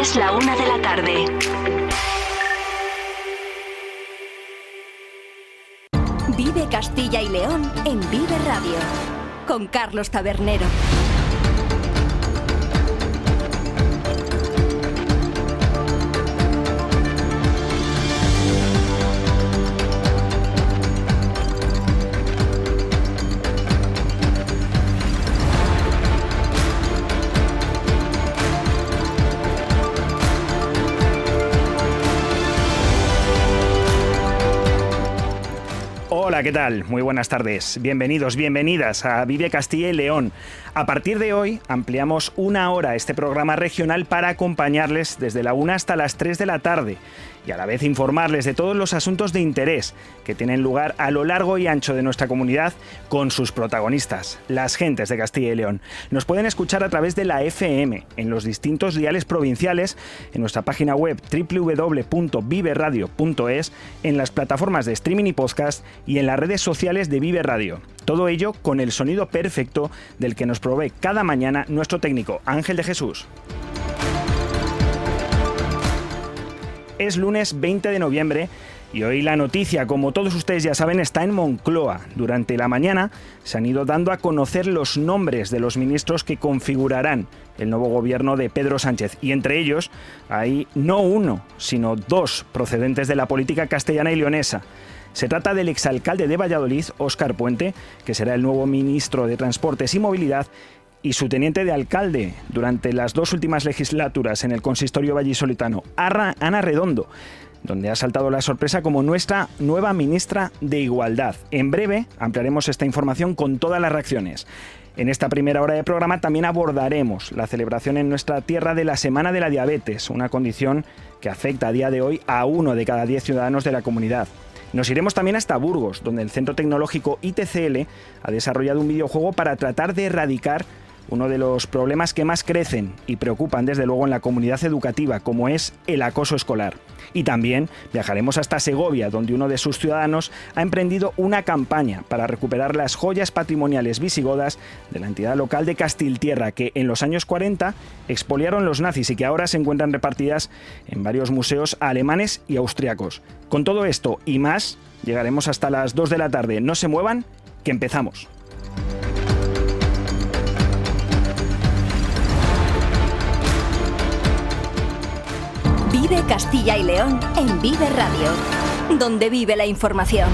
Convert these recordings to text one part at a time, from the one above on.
Es la una de la tarde. Vive Castilla y León en Vive Radio. Con Carlos Tabernero. ¿qué tal? Muy buenas tardes. Bienvenidos, bienvenidas a Vive Castilla y León. A partir de hoy ampliamos una hora este programa regional para acompañarles desde la 1 hasta las 3 de la tarde y a la vez informarles de todos los asuntos de interés que tienen lugar a lo largo y ancho de nuestra comunidad con sus protagonistas, las gentes de Castilla y León. Nos pueden escuchar a través de la FM en los distintos diales provinciales, en nuestra página web www.viveradio.es, en las plataformas de streaming y podcast y en las redes sociales de Vive Todo ello con el sonido perfecto del que nos provee cada mañana nuestro técnico Ángel de Jesús es lunes 20 de noviembre y hoy la noticia, como todos ustedes ya saben, está en Moncloa. Durante la mañana se han ido dando a conocer los nombres de los ministros que configurarán el nuevo gobierno de Pedro Sánchez. Y entre ellos hay no uno, sino dos procedentes de la política castellana y leonesa. Se trata del exalcalde de Valladolid, Óscar Puente, que será el nuevo ministro de Transportes y Movilidad, y su teniente de alcalde durante las dos últimas legislaturas en el consistorio vallisolitano, Ana Redondo, donde ha saltado la sorpresa como nuestra nueva ministra de Igualdad. En breve ampliaremos esta información con todas las reacciones. En esta primera hora de programa también abordaremos la celebración en nuestra tierra de la Semana de la Diabetes, una condición que afecta a día de hoy a uno de cada diez ciudadanos de la comunidad. Nos iremos también hasta Burgos, donde el Centro Tecnológico ITCL ha desarrollado un videojuego para tratar de erradicar uno de los problemas que más crecen y preocupan desde luego en la comunidad educativa, como es el acoso escolar. Y también viajaremos hasta Segovia, donde uno de sus ciudadanos ha emprendido una campaña para recuperar las joyas patrimoniales visigodas de la entidad local de Castiltierra, que en los años 40 expoliaron los nazis y que ahora se encuentran repartidas en varios museos alemanes y austriacos. Con todo esto y más, llegaremos hasta las 2 de la tarde. No se muevan, que empezamos. Vive Castilla y León en Vive Radio, donde vive la información.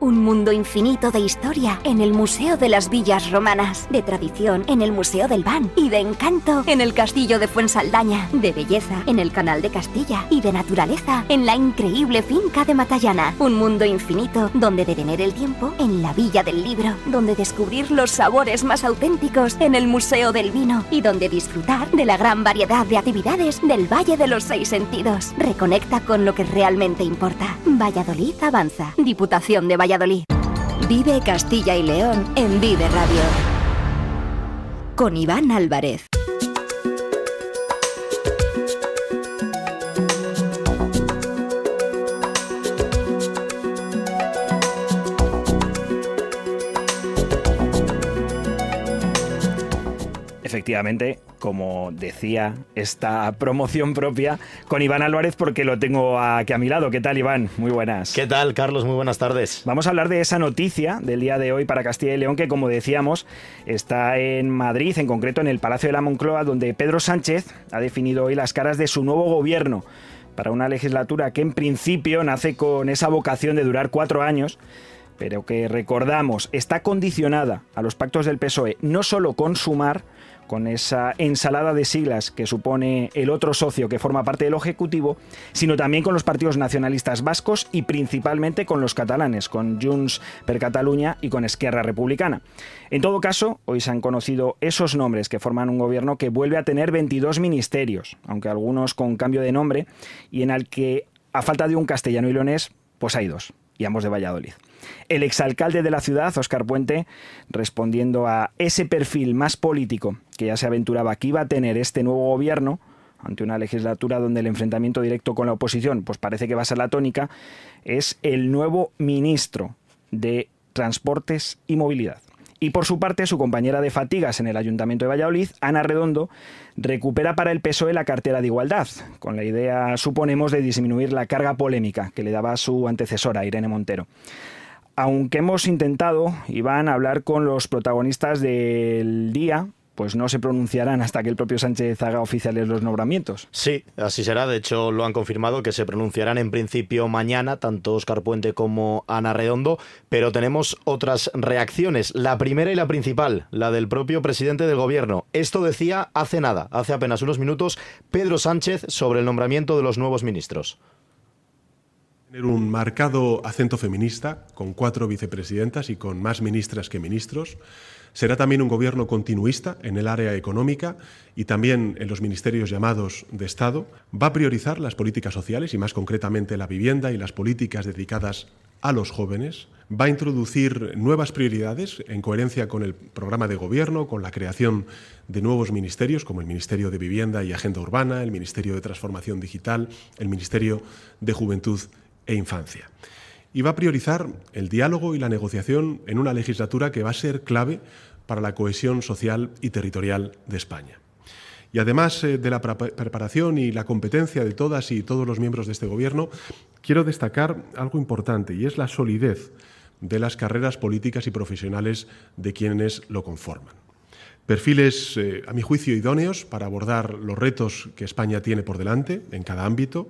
Un mundo infinito de historia en el Museo de las Villas Romanas, de tradición en el Museo del Ban, y de encanto en el Castillo de Fuensaldaña, de belleza en el Canal de Castilla y de naturaleza en la increíble finca de Matallana. Un mundo infinito donde detener el tiempo en la Villa del Libro, donde descubrir los sabores más auténticos en el Museo del Vino y donde disfrutar de la gran variedad de actividades del Valle de los Seis Sentidos. Reconecta con lo que realmente importa. Valladolid avanza. Diputación de Valladolid. Vive Castilla y León en Vive Radio. Con Iván Álvarez. efectivamente, como decía, esta promoción propia con Iván Álvarez porque lo tengo aquí a mi lado. ¿Qué tal, Iván? Muy buenas. ¿Qué tal, Carlos? Muy buenas tardes. Vamos a hablar de esa noticia del día de hoy para Castilla y León que, como decíamos, está en Madrid, en concreto en el Palacio de la Moncloa, donde Pedro Sánchez ha definido hoy las caras de su nuevo gobierno para una legislatura que en principio nace con esa vocación de durar cuatro años pero que recordamos está condicionada a los pactos del PSOE, no solo con Sumar, con esa ensalada de siglas que supone el otro socio que forma parte del Ejecutivo, sino también con los partidos nacionalistas vascos y principalmente con los catalanes, con Junts per Catalunya y con Esquerra Republicana. En todo caso, hoy se han conocido esos nombres que forman un gobierno que vuelve a tener 22 ministerios, aunque algunos con cambio de nombre, y en el que, a falta de un castellano y leonés, pues hay dos, y ambos de Valladolid. El exalcalde de la ciudad, Óscar Puente, respondiendo a ese perfil más político que ya se aventuraba que iba a tener este nuevo gobierno, ante una legislatura donde el enfrentamiento directo con la oposición pues parece que va a ser la tónica, es el nuevo ministro de Transportes y Movilidad. Y por su parte, su compañera de fatigas en el Ayuntamiento de Valladolid, Ana Redondo, recupera para el PSOE la cartera de igualdad, con la idea, suponemos, de disminuir la carga polémica que le daba su antecesora, Irene Montero aunque hemos intentado, a hablar con los protagonistas del día, pues no se pronunciarán hasta que el propio Sánchez haga oficiales los nombramientos. Sí, así será. De hecho, lo han confirmado que se pronunciarán en principio mañana, tanto Oscar Puente como Ana Redondo. Pero tenemos otras reacciones. La primera y la principal, la del propio presidente del gobierno. Esto decía hace nada, hace apenas unos minutos, Pedro Sánchez sobre el nombramiento de los nuevos ministros tener un marcado acento feminista, con cuatro vicepresidentas y con más ministras que ministros. Será también un gobierno continuista en el área económica y también en los ministerios llamados de Estado. Va a priorizar las políticas sociales y más concretamente la vivienda y las políticas dedicadas a los jóvenes. Va a introducir nuevas prioridades en coherencia con el programa de gobierno, con la creación de nuevos ministerios como el Ministerio de Vivienda y Agenda Urbana, el Ministerio de Transformación Digital, el Ministerio de Juventud e infancia. Y va a priorizar el diálogo y la negociación en una legislatura que va a ser clave para la cohesión social y territorial de España. Y además eh, de la preparación y la competencia de todas y todos los miembros de este Gobierno, quiero destacar algo importante y es la solidez de las carreras políticas y profesionales de quienes lo conforman. Perfiles, eh, a mi juicio, idóneos para abordar los retos que España tiene por delante en cada ámbito.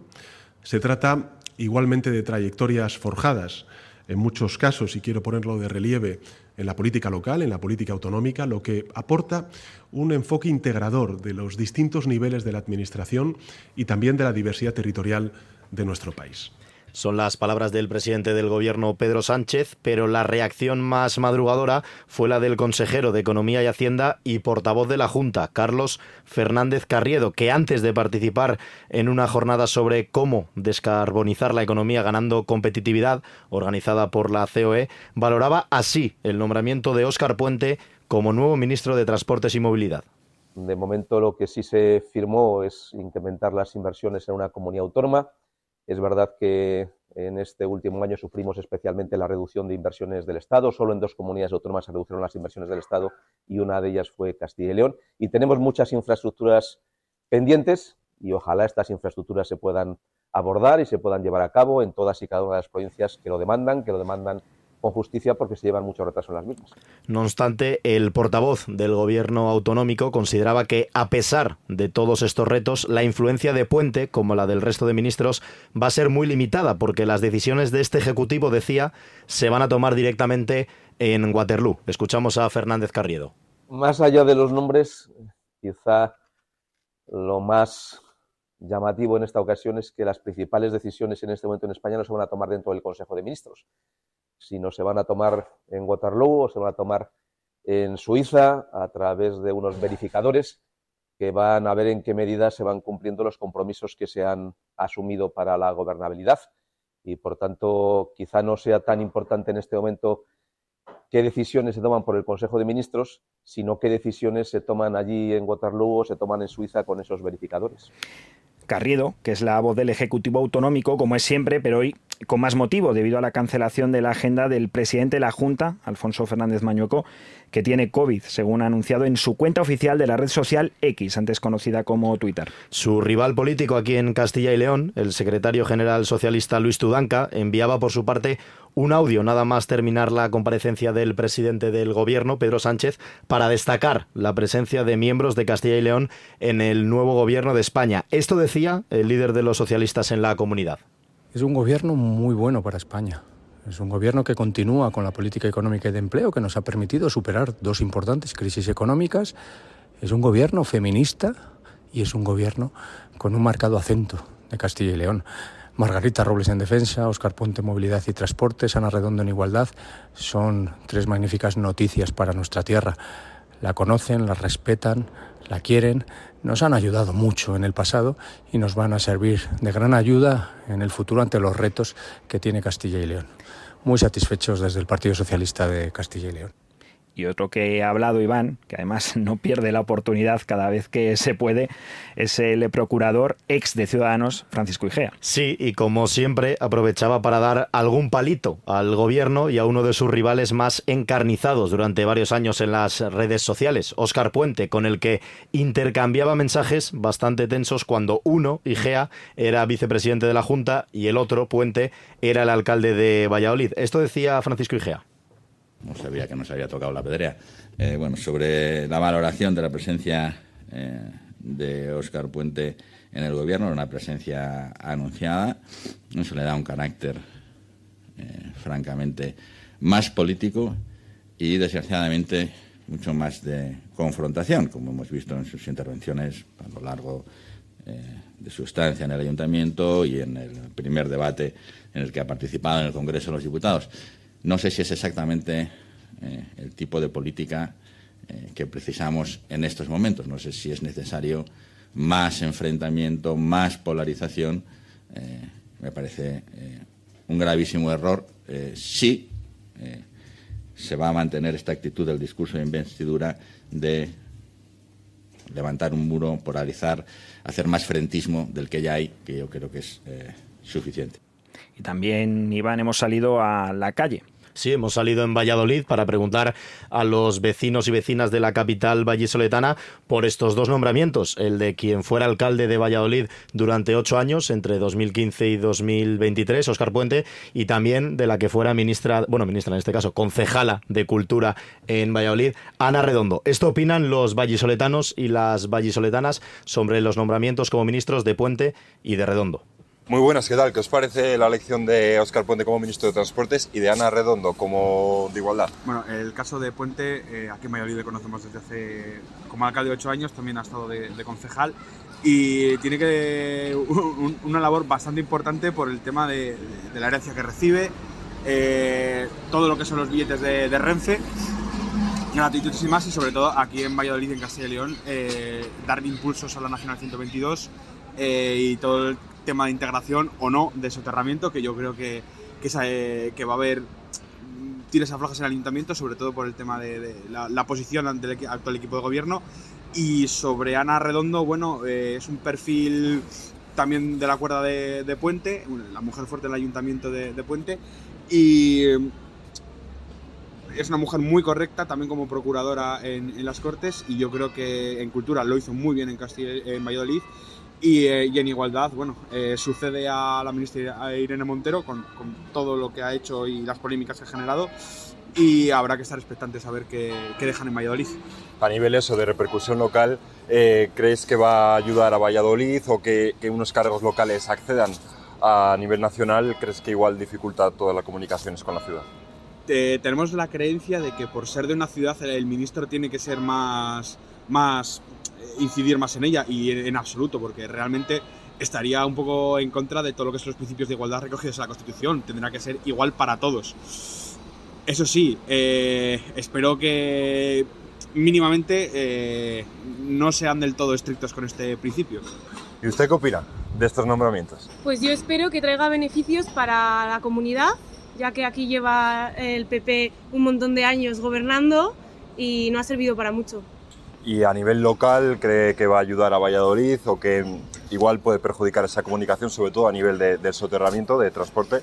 Se trata igualmente de trayectorias forjadas, en muchos casos, y quiero ponerlo de relieve, en la política local, en la política autonómica, lo que aporta un enfoque integrador de los distintos niveles de la Administración y también de la diversidad territorial de nuestro país. Son las palabras del presidente del gobierno Pedro Sánchez, pero la reacción más madrugadora fue la del consejero de Economía y Hacienda y portavoz de la Junta, Carlos Fernández Carriedo, que antes de participar en una jornada sobre cómo descarbonizar la economía ganando competitividad, organizada por la COE, valoraba así el nombramiento de Óscar Puente como nuevo ministro de Transportes y Movilidad. De momento lo que sí se firmó es incrementar las inversiones en una comunidad autónoma es verdad que en este último año sufrimos especialmente la reducción de inversiones del Estado. Solo en dos comunidades autónomas se redujeron las inversiones del Estado y una de ellas fue Castilla y León. Y tenemos muchas infraestructuras pendientes y ojalá estas infraestructuras se puedan abordar y se puedan llevar a cabo en todas y cada una de las provincias que lo demandan, que lo demandan con justicia porque se llevan muchos retrasos en las mismas. No obstante, el portavoz del gobierno autonómico consideraba que, a pesar de todos estos retos, la influencia de Puente, como la del resto de ministros, va a ser muy limitada porque las decisiones de este Ejecutivo, decía, se van a tomar directamente en Waterloo. Escuchamos a Fernández Carriedo. Más allá de los nombres, quizá lo más llamativo en esta ocasión es que las principales decisiones en este momento en España no se van a tomar dentro del Consejo de Ministros si no se van a tomar en Waterloo o se van a tomar en Suiza a través de unos verificadores que van a ver en qué medida se van cumpliendo los compromisos que se han asumido para la gobernabilidad. Y por tanto, quizá no sea tan importante en este momento qué decisiones se toman por el Consejo de Ministros, sino qué decisiones se toman allí en Waterloo o se toman en Suiza con esos verificadores. Carriedo, que es la voz del Ejecutivo Autonómico, como es siempre, pero hoy con más motivo debido a la cancelación de la agenda del presidente de la Junta, Alfonso Fernández Mañueco, que tiene COVID, según ha anunciado en su cuenta oficial de la red social X, antes conocida como Twitter. Su rival político aquí en Castilla y León, el secretario general socialista Luis Tudanca, enviaba por su parte un audio nada más terminar la comparecencia del presidente del gobierno, Pedro Sánchez, para destacar la presencia de miembros de Castilla y León en el nuevo gobierno de España. Esto decía el líder de los socialistas en la comunidad. Es un gobierno muy bueno para España. Es un gobierno que continúa con la política económica y de empleo que nos ha permitido superar dos importantes crisis económicas. Es un gobierno feminista y es un gobierno con un marcado acento de Castilla y León. Margarita Robles en Defensa, Oscar Ponte Movilidad y Transportes, Ana Redondo en Igualdad, son tres magníficas noticias para nuestra tierra. La conocen, la respetan, la quieren nos han ayudado mucho en el pasado y nos van a servir de gran ayuda en el futuro ante los retos que tiene Castilla y León. Muy satisfechos desde el Partido Socialista de Castilla y León y otro que ha hablado Iván, que además no pierde la oportunidad cada vez que se puede, es el procurador ex de Ciudadanos, Francisco Igea. Sí, y como siempre aprovechaba para dar algún palito al gobierno y a uno de sus rivales más encarnizados durante varios años en las redes sociales, Oscar Puente, con el que intercambiaba mensajes bastante tensos cuando uno, Igea, era vicepresidente de la Junta y el otro, Puente, era el alcalde de Valladolid. Esto decía Francisco Igea no sabía que nos había tocado la pedrea. Eh, bueno, sobre la valoración de la presencia eh, de Óscar Puente en el gobierno, una presencia anunciada, eso le da un carácter eh, francamente más político y desgraciadamente mucho más de confrontación, como hemos visto en sus intervenciones a lo largo de su estancia en el ayuntamiento y en el primer debate en el que ha participado en el Congreso de los Diputados. No sé si es exactamente eh, el tipo de política eh, que precisamos en estos momentos. No sé si es necesario más enfrentamiento, más polarización. Eh, me parece un gravísimo error si se va a mantener esta actitud del discurso de investidura de levantar un muro, polarizar, hacer más frentismo del que ya hay, que yo creo que es suficiente y también, Iván, hemos salido a la calle. Sí, hemos salido en Valladolid para preguntar a los vecinos y vecinas de la capital vallisoletana por estos dos nombramientos, el de quien fuera alcalde de Valladolid durante ocho años, entre 2015 y 2023, Óscar Puente, y también de la que fuera ministra, bueno, ministra en este caso, concejala de Cultura en Valladolid, Ana Redondo. Esto opinan los vallisoletanos y las vallisoletanas sobre los nombramientos como ministros de Puente y de Redondo. Muy buenas, ¿qué tal? ¿Qué os parece la elección de Óscar Puente como ministro de Transportes y de Ana Redondo como de Igualdad? Bueno, el caso de Puente, eh, aquí en Valladolid le conocemos desde hace, como alcalde ocho años, también ha estado de, concejal y tiene una labor bastante importante por el tema de, la herencia que recibe, eh, todo lo que son los billetes de, Renfe, gratuitos y más, y sobre todo aquí en Valladolid, en Castilla y León, eh, dar impulsos a la Nacional 122 y todo el tema de integración o no de soterramiento, que yo creo que, que, eh, va a haber mm, tires aflojas en el ayuntamiento, sobre todo por el tema de, la, posición... posición el actual equipo de gobierno. Y sobre Ana Redondo, bueno, eh, es un perfil también de la cuerda de, Puente, la mujer fuerte del ayuntamiento de, Puente, y es una mujer muy correcta también como procuradora en, en, las Cortes y yo creo que en Cultura lo hizo muy bien en, en Valladolid eh, y, en igualdad, bueno, eh, sucede a la ministra Irene Montero con, todo lo que ha hecho y las polémicas que ha generado y habrá que estar expectantes a ver qué, qué dejan en Valladolid. A nivel eso de repercusión local, eh, ¿crees que va a ayudar a Valladolid o que, unos cargos locales accedan a nivel nacional? ¿Crees que igual dificulta todas las comunicaciones con la ciudad? tenemos la creencia de que por ser de una ciudad el ministro tiene que ser más, más incidir más en ella y en, absoluto, porque realmente estaría un poco en contra de todo lo que son los principios de igualdad recogidos en la Constitución. Tendrá que ser igual para todos. Eso sí, eh, espero que mínimamente eh, no sean del todo estrictos con este principio. ¿Y usted qué opina de estos nombramientos? Pues yo espero que traiga beneficios para la comunidad, ya que aquí lleva el PP un montón de años gobernando y no ha servido para mucho y a nivel local cree que va a ayudar a Valladolid o que igual puede perjudicar esa comunicación, sobre todo a nivel de, del soterramiento, de transporte?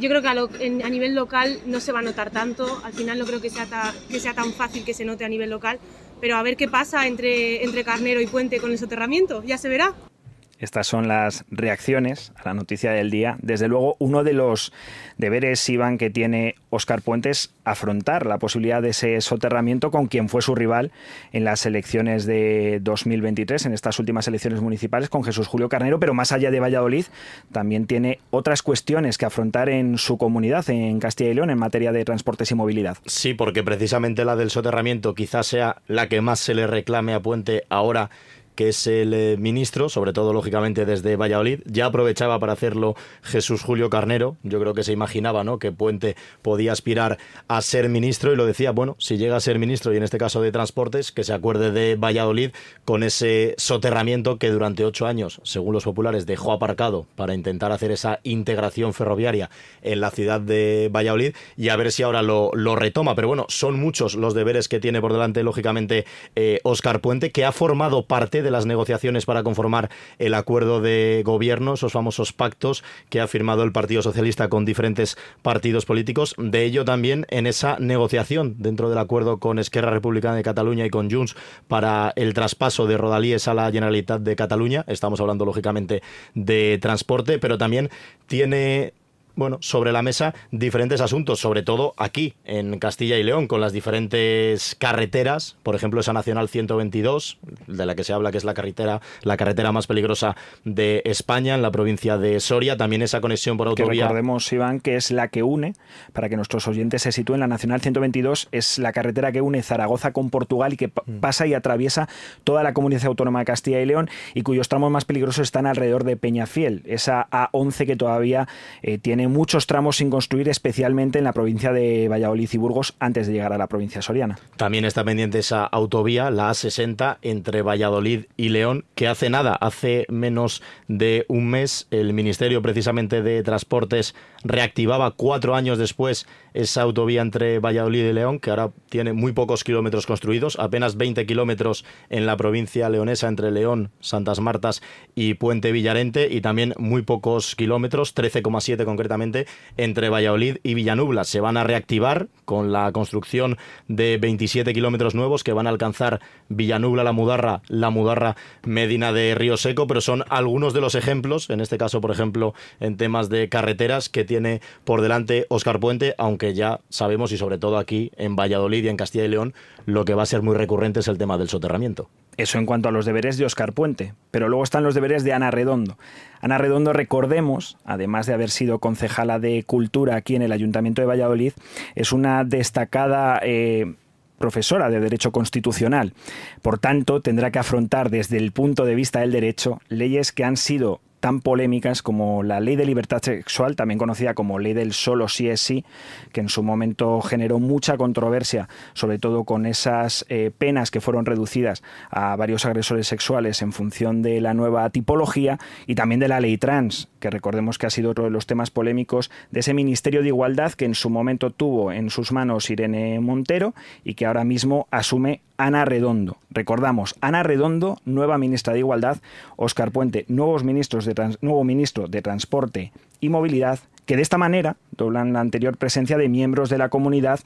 Yo creo que a, nivel local no se va a notar tanto, al final no creo que sea, que sea tan fácil que se note a nivel local, pero a ver qué pasa entre, entre Carnero y Puente con el soterramiento, ya se verá. Estas son las reacciones a la noticia del día. Desde luego, uno de los deberes, Iván, que tiene Oscar Puentes, afrontar la posibilidad de ese soterramiento con quien fue su rival en las elecciones de 2023, en estas últimas elecciones municipales, con Jesús Julio Carnero, pero más allá de Valladolid, también tiene otras cuestiones que afrontar en su comunidad, en Castilla y León, en materia de transportes y movilidad. Sí, porque precisamente la del soterramiento quizás sea la que más se le reclame a Puente ahora que es el eh, ministro, sobre todo lógicamente desde Valladolid. Ya aprovechaba para hacerlo Jesús Julio Carnero. Yo creo que se imaginaba ¿no? que Puente podía aspirar a ser ministro y lo decía, bueno, si llega a ser ministro y en este caso de Transportes, que se acuerde de Valladolid con ese soterramiento que durante ocho años, según los populares, dejó aparcado para intentar hacer esa integración ferroviaria en la ciudad de Valladolid y a ver si ahora lo, retoma. Pero bueno, son muchos los deberes que tiene por delante, lógicamente, Oscar eh, Puente, que ha formado parte de las negociaciones para conformar el acuerdo de gobierno, esos famosos pactos que ha firmado el Partido Socialista con diferentes partidos políticos. De ello también en esa negociación dentro del acuerdo con Esquerra Republicana de Cataluña y con Junts para el traspaso de Rodalíes a la Generalitat de Cataluña. Estamos hablando lógicamente de transporte, pero también tiene bueno, sobre la mesa diferentes asuntos, sobre todo aquí, en Castilla y León, con las diferentes carreteras, por ejemplo, esa Nacional 122, de la que se habla que es la carretera, la carretera más peligrosa de España, en la provincia de Soria, también esa conexión por autovía. recordemos, Iván, que es la que une, para que nuestros oyentes se sitúen, la Nacional 122 es la carretera que une Zaragoza con Portugal y que mm. pasa y atraviesa toda la comunidad autónoma de Castilla y León y cuyos tramos más peligrosos están alrededor de Peñafiel, esa A11 que todavía eh, tiene muchos tramos sin construir, especialmente en la provincia de Valladolid y Burgos, antes de llegar a la provincia soriana. También está pendiente esa autovía, la A60, entre Valladolid y León, que hace nada, hace menos de un mes, el Ministerio precisamente de Transportes reactivaba cuatro años después esa autovía entre Valladolid y León, que ahora tiene muy pocos kilómetros construidos, apenas 20 kilómetros en la provincia leonesa entre León, Santas Martas y Puente Villarente, y también muy pocos kilómetros, 13,7 concretamente, entre Valladolid y Villanubla. Se van a reactivar con la construcción de 27 kilómetros nuevos que van a alcanzar Villanubla, La Mudarra, La Mudarra, Medina de Río Seco, pero son algunos de los ejemplos, en este caso, por ejemplo, en temas de carreteras que tienen tiene por delante Óscar Puente, aunque ya sabemos y sobre todo aquí en Valladolid y en Castilla y León, lo que va a ser muy recurrente es el tema del soterramiento. Eso en cuanto a los deberes de Oscar Puente, pero luego están los deberes de Ana Redondo. Ana Redondo, recordemos, además de haber sido concejala de Cultura aquí en el Ayuntamiento de Valladolid, es una destacada... Eh, profesora de Derecho Constitucional. Por tanto, tendrá que afrontar desde el punto de vista del derecho leyes que han sido tan polémicas como la ley de libertad sexual, también conocida como ley del solo sí es sí, que en su momento generó mucha controversia, sobre todo con esas eh, penas que fueron reducidas a varios agresores sexuales en función de la nueva tipología y también de la ley trans, que recordemos que ha sido otro de los temas polémicos de ese Ministerio de Igualdad que en su momento tuvo en sus manos Irene Montero y que ahora mismo asume Ana Redondo. Recordamos, Ana Redondo, nueva ministra de Igualdad, Óscar Puente, de nuevo ministro de Transporte y Movilidad, que de esta manera doblan la anterior presencia de miembros de la comunidad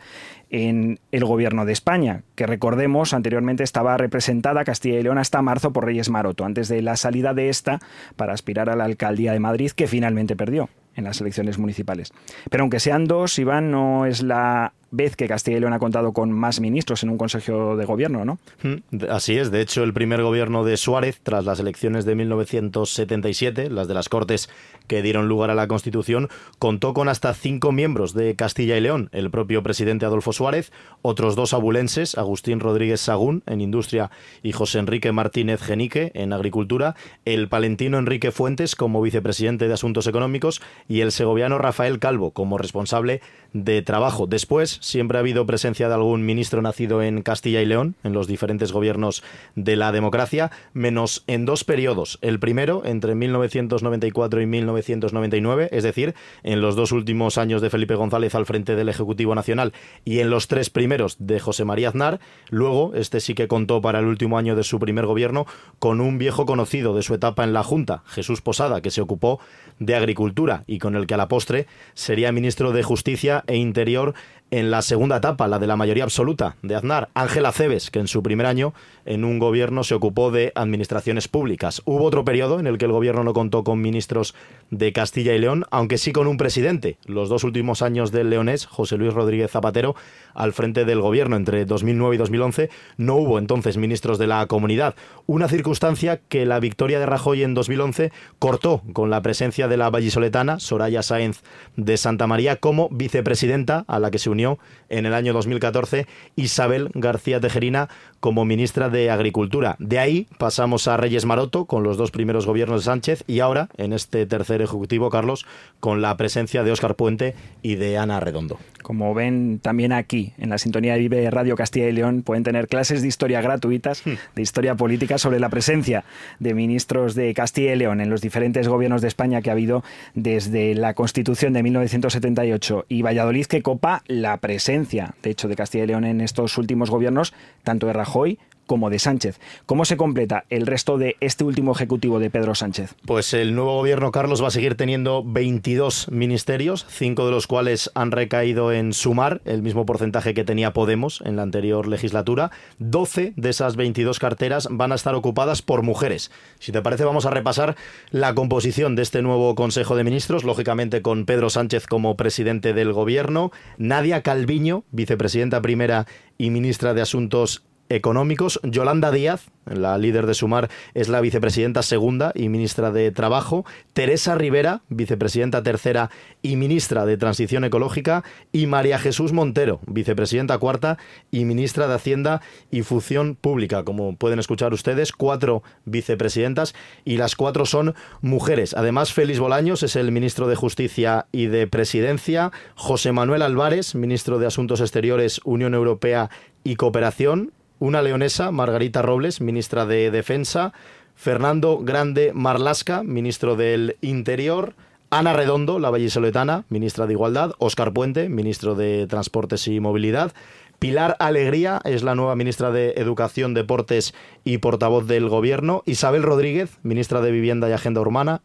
en el gobierno de España, que recordemos anteriormente estaba representada Castilla y León hasta marzo por Reyes Maroto, antes de la salida de esta para aspirar a la alcaldía de Madrid, que finalmente perdió en las elecciones municipales. Pero aunque sean dos, Iván no es la vez que Castilla y León ha contado con más ministros en un consejo de gobierno, ¿no? Mm, así es, de hecho el primer gobierno de Suárez tras las elecciones de 1977, las de las Cortes que dieron lugar a la Constitución, contó con hasta cinco miembros de Castilla y León, el propio presidente Adolfo Suárez, otros dos abulenses, Agustín Rodríguez Sagún en Industria y José Enrique Martínez Genique en Agricultura, el palentino Enrique Fuentes como vicepresidente de Asuntos Económicos y el segoviano Rafael Calvo como responsable de Trabajo. Después siempre ha habido presencia de algún ministro nacido en Castilla y León, en los diferentes gobiernos de la democracia, menos en dos periodos. El primero, entre 1994 y 1999, es decir, en los dos últimos años de Felipe González al frente del Ejecutivo Nacional y en los tres primeros de José María Aznar. Luego, este sí que contó para el último año de su primer gobierno con un viejo conocido de su etapa en la Junta, Jesús Posada, que se ocupó de agricultura y con el que a la postre sería ministro de Justicia e Interior en la segunda etapa, la de la mayoría absoluta de Aznar, Ángela Cebes, que en su primer año en un gobierno se ocupó de administraciones públicas. Hubo otro periodo en el que el gobierno no contó con ministros de Castilla y León, aunque sí con un presidente. Los dos últimos años del leonés, José Luis Rodríguez Zapatero, al frente del gobierno entre 2009 y 2011, no hubo entonces ministros de la comunidad. Una circunstancia que la victoria de Rajoy en 2011 cortó con la presencia de la vallisoletana Soraya Sáenz de Santa María como vicepresidenta presidenta, a la que se unió en el año 2014 Isabel García Tejerina como ministra de Agricultura. De ahí pasamos a Reyes Maroto con los dos primeros gobiernos de Sánchez y ahora en este tercer ejecutivo, Carlos, con la presencia de Óscar Puente y de Ana Redondo. Como ven también aquí, en la sintonía de Vive Radio Castilla y León, pueden tener clases de historia gratuitas, hmm. de historia política, sobre la presencia de ministros de Castilla y León en los diferentes gobiernos de España que ha habido desde la Constitución de 1978 y Valladolid Valladolid que copa la presencia, de hecho, de Castilla y León en estos últimos gobiernos, tanto de Rajoy como de Sánchez. ¿Cómo se completa el resto de este último ejecutivo de Pedro Sánchez? Pues el nuevo gobierno, Carlos, va a seguir teniendo 22 ministerios, cinco de los cuales han recaído en sumar, el mismo porcentaje que tenía Podemos en la anterior legislatura. 12 de esas 22 carteras van a estar ocupadas por mujeres. Si te parece, vamos a repasar la composición de este nuevo Consejo de Ministros, lógicamente con Pedro Sánchez como presidente del gobierno, Nadia Calviño, vicepresidenta primera y ministra de Asuntos económicos. Yolanda Díaz, la líder de Sumar, es la vicepresidenta segunda y ministra de Trabajo. Teresa Rivera, vicepresidenta tercera y ministra de Transición Ecológica. Y María Jesús Montero, vicepresidenta cuarta y ministra de Hacienda y Función Pública. Como pueden escuchar ustedes, cuatro vicepresidentas y las cuatro son mujeres. Además, Félix Bolaños es el ministro de Justicia y de Presidencia. José Manuel Álvarez, ministro de Asuntos Exteriores, Unión Europea y Cooperación, una leonesa, Margarita Robles, ministra de Defensa, Fernando Grande Marlasca, ministro del Interior, Ana Redondo, la vallisoletana, ministra de Igualdad, Óscar Puente, ministro de Transportes y Movilidad, Pilar Alegría es la nueva ministra de Educación, Deportes y portavoz del Gobierno. Isabel Rodríguez, ministra de Vivienda y Agenda Urbana.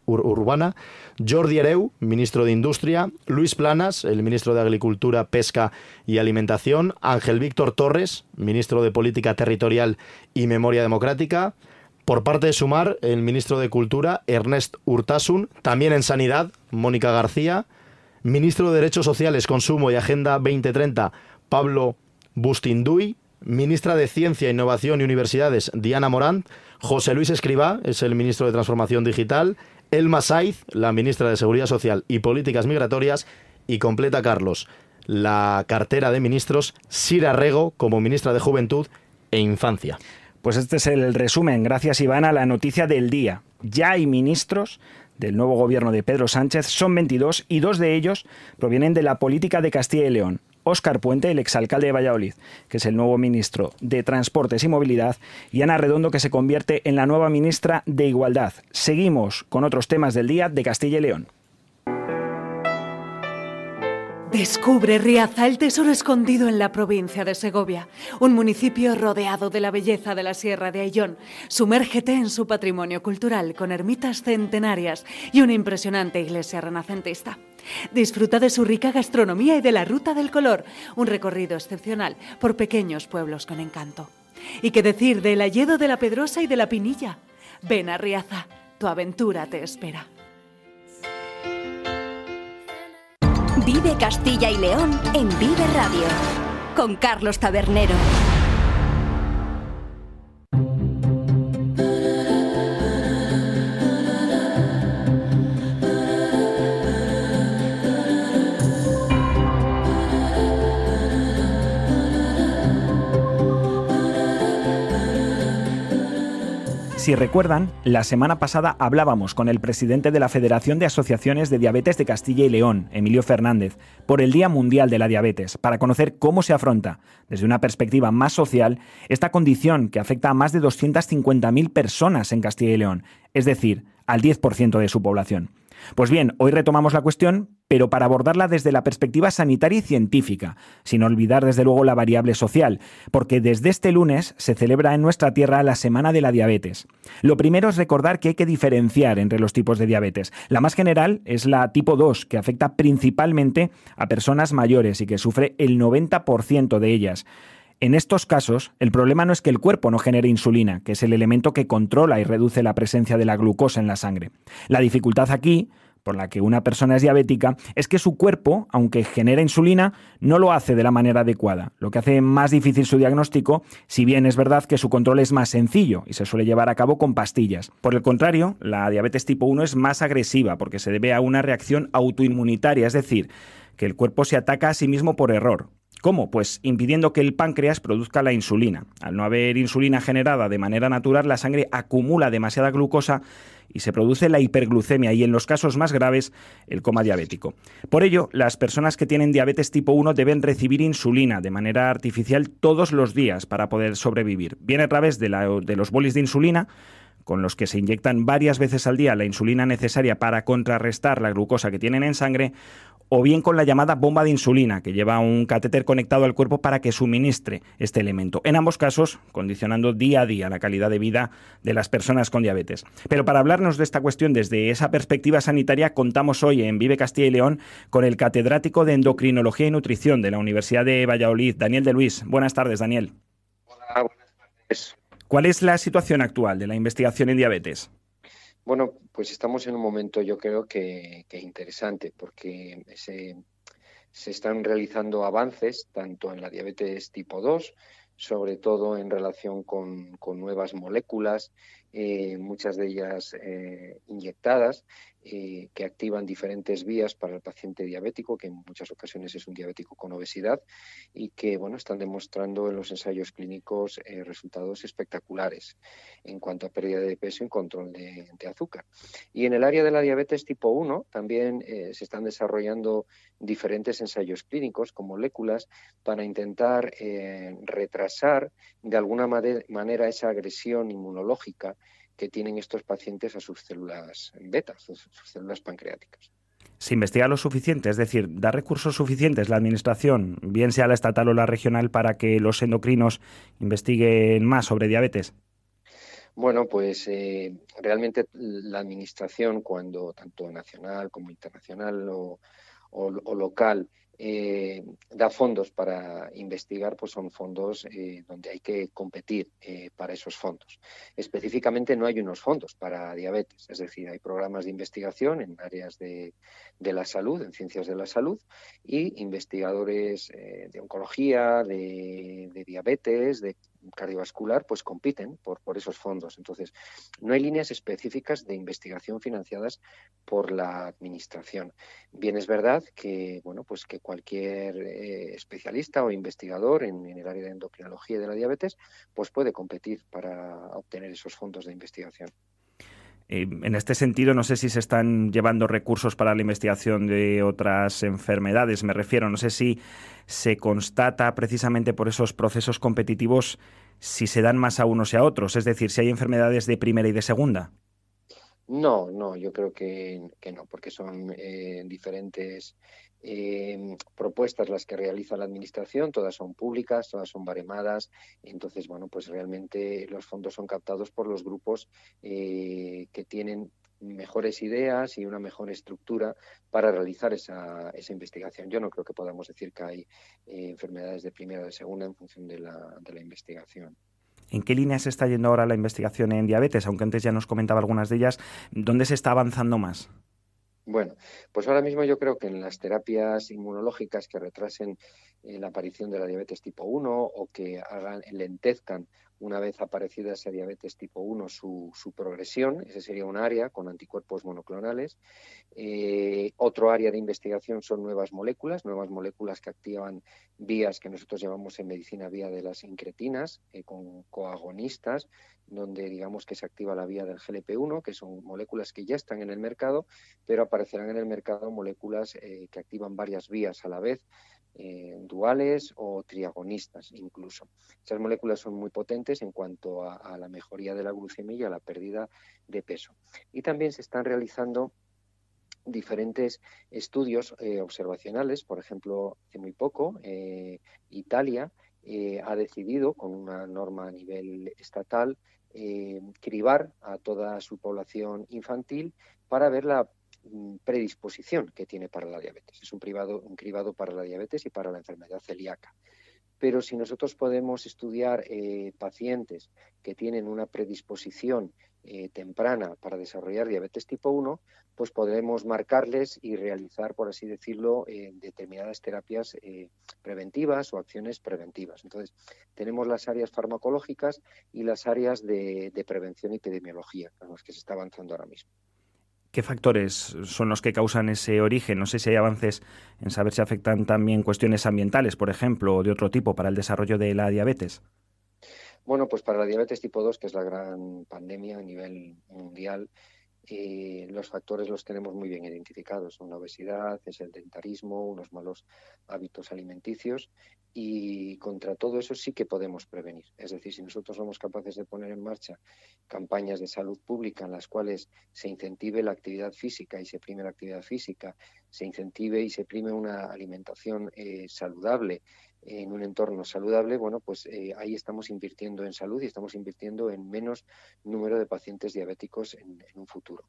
Jordi Areu, ministro de Industria. Luis Planas, el ministro de Agricultura, Pesca y Alimentación. Ángel Víctor Torres, ministro de Política Territorial y Memoria Democrática. Por parte de Sumar, el ministro de Cultura, Ernest Urtasun. También en Sanidad, Mónica García. Ministro de Derechos Sociales, Consumo y Agenda 2030, Pablo Bustindui, ministra de Ciencia, Innovación y Universidades, Diana Morán, José Luis Escribá, es el ministro de Transformación Digital, Elma Saiz, la ministra de Seguridad Social y Políticas Migratorias, y completa Carlos, la cartera de ministros, Sira Rego como ministra de Juventud e Infancia. Pues este es el resumen, gracias Iván, a la noticia del día. Ya hay ministros del nuevo gobierno de Pedro Sánchez, son 22 y dos de ellos provienen de la política de Castilla y León. Óscar Puente, el exalcalde de Valladolid, que es el nuevo ministro de Transportes y Movilidad, y Ana Redondo, que se convierte en la nueva ministra de Igualdad. Seguimos con otros temas del día de Castilla y León. Descubre Riaza, el tesoro escondido en la provincia de Segovia, un municipio rodeado de la belleza de la Sierra de Ayllón. Sumérgete en su patrimonio cultural con ermitas centenarias y una impresionante iglesia renacentista. Disfruta de su rica gastronomía y de la Ruta del Color, un recorrido excepcional por pequeños pueblos con encanto. Y qué decir del Alledo de la Pedrosa y de la Pinilla. Ven a Riaza, tu aventura te espera. Vive Castilla y León en Vive Radio con Carlos Tabernero. Si recuerdan, la semana pasada hablábamos con el presidente de la Federación de Asociaciones de Diabetes de Castilla y León, Emilio Fernández, por el Día Mundial de la Diabetes, para conocer cómo se afronta, desde una perspectiva más social, esta condición que afecta a más de 250.000 personas en Castilla y León, es decir, al 10% de su población. Pues bien, hoy retomamos la cuestión, pero para abordarla desde la perspectiva sanitaria y científica, sin olvidar desde luego la variable social, porque desde este lunes se celebra en nuestra tierra la Semana de la Diabetes. Lo primero es recordar que hay que diferenciar entre los tipos de diabetes. La más general es la tipo 2, que afecta principalmente a personas mayores y que sufre el 90% de ellas. En estos casos, el problema no es que el cuerpo no genere insulina, que es el elemento que controla y reduce la presencia de la glucosa en la sangre. La dificultad aquí, por la que una persona es diabética, es que su cuerpo, aunque genera insulina, no lo hace de la manera adecuada, lo que hace más difícil su diagnóstico, si bien es verdad que su control es más sencillo y se suele llevar a cabo con pastillas. Por el contrario, la diabetes tipo 1 es más agresiva porque se debe a una reacción autoinmunitaria, es decir, que el cuerpo se ataca a sí mismo por error, ¿Cómo? Pues impidiendo que el páncreas produzca la insulina. Al no haber insulina generada de manera natural, la sangre acumula demasiada glucosa y se produce la hiperglucemia y en los casos más graves el coma diabético. Por ello, las personas que tienen diabetes tipo 1 deben recibir insulina de manera artificial todos los días para poder sobrevivir. Viene a través de, los bolis de insulina con los que se inyectan varias veces al día la insulina necesaria para contrarrestar la glucosa que tienen en sangre, o bien con la llamada bomba de insulina, que lleva un catéter conectado al cuerpo para que suministre este elemento. En ambos casos, condicionando día a día la calidad de vida de las personas con diabetes. Pero para hablarnos de esta cuestión desde esa perspectiva sanitaria, contamos hoy en Vive Castilla y León con el catedrático de Endocrinología y Nutrición de la Universidad de Valladolid, Daniel de Luis. Buenas tardes, Daniel. Hola, buenas tardes. ¿Cuál es la situación actual de la investigación en diabetes? Bueno, pues estamos en un momento yo creo que, interesante porque se, están realizando avances tanto en la diabetes tipo 2, sobre todo en relación con, nuevas moléculas, eh, muchas de ellas eh, inyectadas, eh, que activan diferentes vías para el paciente diabético, que en muchas ocasiones es un diabético con obesidad, y que están demostrando en los ensayos clínicos eh, resultados espectaculares en cuanto a pérdida de peso y control de, azúcar. Y en el área de la diabetes tipo 1 también eh, se están desarrollando diferentes ensayos clínicos con moléculas para intentar retrasar de alguna manera esa agresión inmunológica que tienen estos pacientes a sus células beta, sus, células pancreáticas. ¿Se investiga lo suficiente? Es decir, ¿da recursos suficientes la Administración, bien sea la estatal o la regional, para que los endocrinos investiguen más sobre diabetes? Bueno, pues eh, realmente la Administración, cuando tanto nacional como internacional o local, eh, da fondos para investigar, pues son fondos eh, donde hay que competir eh, para esos fondos. Específicamente no hay unos fondos para diabetes, es decir, hay programas de investigación en áreas de, la salud, en ciencias de la salud, y investigadores de oncología, de, de diabetes, de cardiovascular, pues compiten por, por esos fondos. Entonces, no hay líneas específicas de investigación financiadas por la administración. Bien, es verdad que, bueno, pues que cualquier eh, especialista o investigador en, el área de endocrinología y de la diabetes, pues puede competir para obtener esos fondos de investigación. Eh, en este sentido, no sé si se están llevando recursos para la investigación de otras enfermedades, me refiero, no sé si se constata precisamente por esos procesos competitivos si se dan más a unos y a otros, es decir, si hay enfermedades de primera y de segunda. No, no, yo creo que, no, porque son eh, diferentes em, propuestas las que realiza la Administración, todas son públicas, todas son baremadas, entonces, bueno, pues realmente los fondos son captados por los grupos eh, que tienen mejores ideas y una mejor estructura para realizar esa, esa investigación. Yo no creo que podamos decir que hay eh, enfermedades de primera o de segunda en función de la, de la investigación. ¿En qué líneas se está yendo ahora la investigación en diabetes? Aunque antes ya nos comentaba algunas de ellas, ¿dónde se está avanzando más? Bueno, pues ahora mismo yo creo que en las terapias inmunológicas que retrasen eh, la aparición de la diabetes tipo 1 o que hagan, lentezcan una vez aparecida esa diabetes tipo 1, su, progresión, ese sería un área con anticuerpos monoclonales. Eh, otro área de investigación son nuevas moléculas, nuevas moléculas que activan vías que nosotros llamamos en medicina vía de las incretinas, eh, con coagonistas, donde digamos que se activa la vía del GLP-1, que son moléculas que ya están en el mercado, pero aparecerán en el mercado moléculas eh, que activan varias vías a la vez eh, duales o triagonistas incluso. Estas moléculas son muy potentes en cuanto a, la mejoría de la glucemia y a la pérdida de peso. Y también se están realizando diferentes estudios eh, observacionales, por ejemplo, hace muy poco eh, Italia ha decidido con una norma a nivel estatal cribar a toda su población infantil para ver la Mm, predisposición que tiene para la diabetes. Es un, privado, un cribado para la diabetes y para la enfermedad celíaca. Pero si nosotros podemos estudiar eh, pacientes que tienen una predisposición eh, temprana para desarrollar diabetes tipo 1, pues podremos marcarles y realizar, por así decirlo, eh, determinadas terapias preventivas o acciones preventivas. Entonces, tenemos las áreas farmacológicas y las áreas de, de prevención y epidemiología, en las que se está avanzando ahora mismo. ¿Qué factores son los que causan ese origen? No sé si hay avances en saber si afectan también cuestiones ambientales, por ejemplo, o de otro tipo para el desarrollo de la diabetes. Bueno, pues para la diabetes tipo 2, que es la gran pandemia a nivel mundial, y eh, los factores los tenemos muy bien identificados. una obesidad, es el dentarismo, unos malos hábitos alimenticios y contra todo eso sí que podemos prevenir. Es decir, si nosotros somos capaces de poner en marcha campañas de salud pública en las cuales se incentive la actividad física y se prime la actividad física, se incentive y se prime una alimentación eh, saludable, en un entorno saludable, bueno, pues eh, ahí estamos invirtiendo en salud y estamos invirtiendo en menos número de pacientes diabéticos en un futuro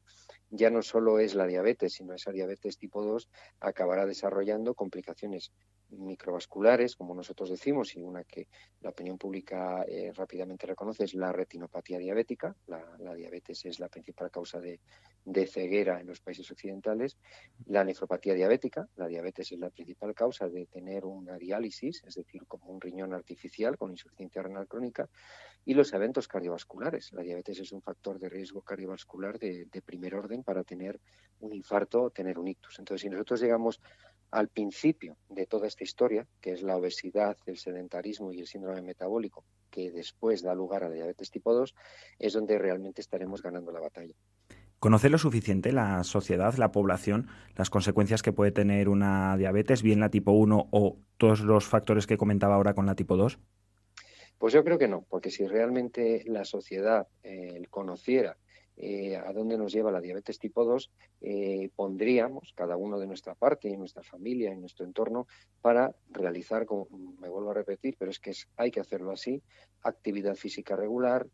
ya no solo es la diabetes, sino esa diabetes tipo 2 acabará desarrollando complicaciones microvasculares, como nosotros decimos, y una que la opinión pública eh, rápidamente reconoce es la retinopatía diabética. La, diabetes es la principal causa de, ceguera en los países occidentales. La nefropatía diabética, la diabetes es la principal causa de tener una diálisis, es decir, como un riñón artificial con insuficiencia renal crónica. Y los eventos cardiovasculares. La diabetes es un factor de riesgo cardiovascular de primer orden para tener un infarto o tener un ictus. Entonces, si nosotros llegamos al principio de toda esta historia, que es la obesidad, el sedentarismo y el síndrome metabólico, que después da lugar a la diabetes tipo 2, es donde realmente estaremos ganando la batalla. ¿Conoce lo suficiente la sociedad, la población, las consecuencias que puede tener una diabetes, bien la tipo 1 o todos los factores que comentaba ahora con la tipo 2? Pues yo creo que no, porque si realmente la sociedad eh, conociera eh, a dónde nos lleva la diabetes tipo 2, eh, pondríamos cada uno de nuestra parte, y nuestra familia, y nuestro entorno, para realizar, como me vuelvo a repetir, pero es que hay que hacerlo así, actividad física regular,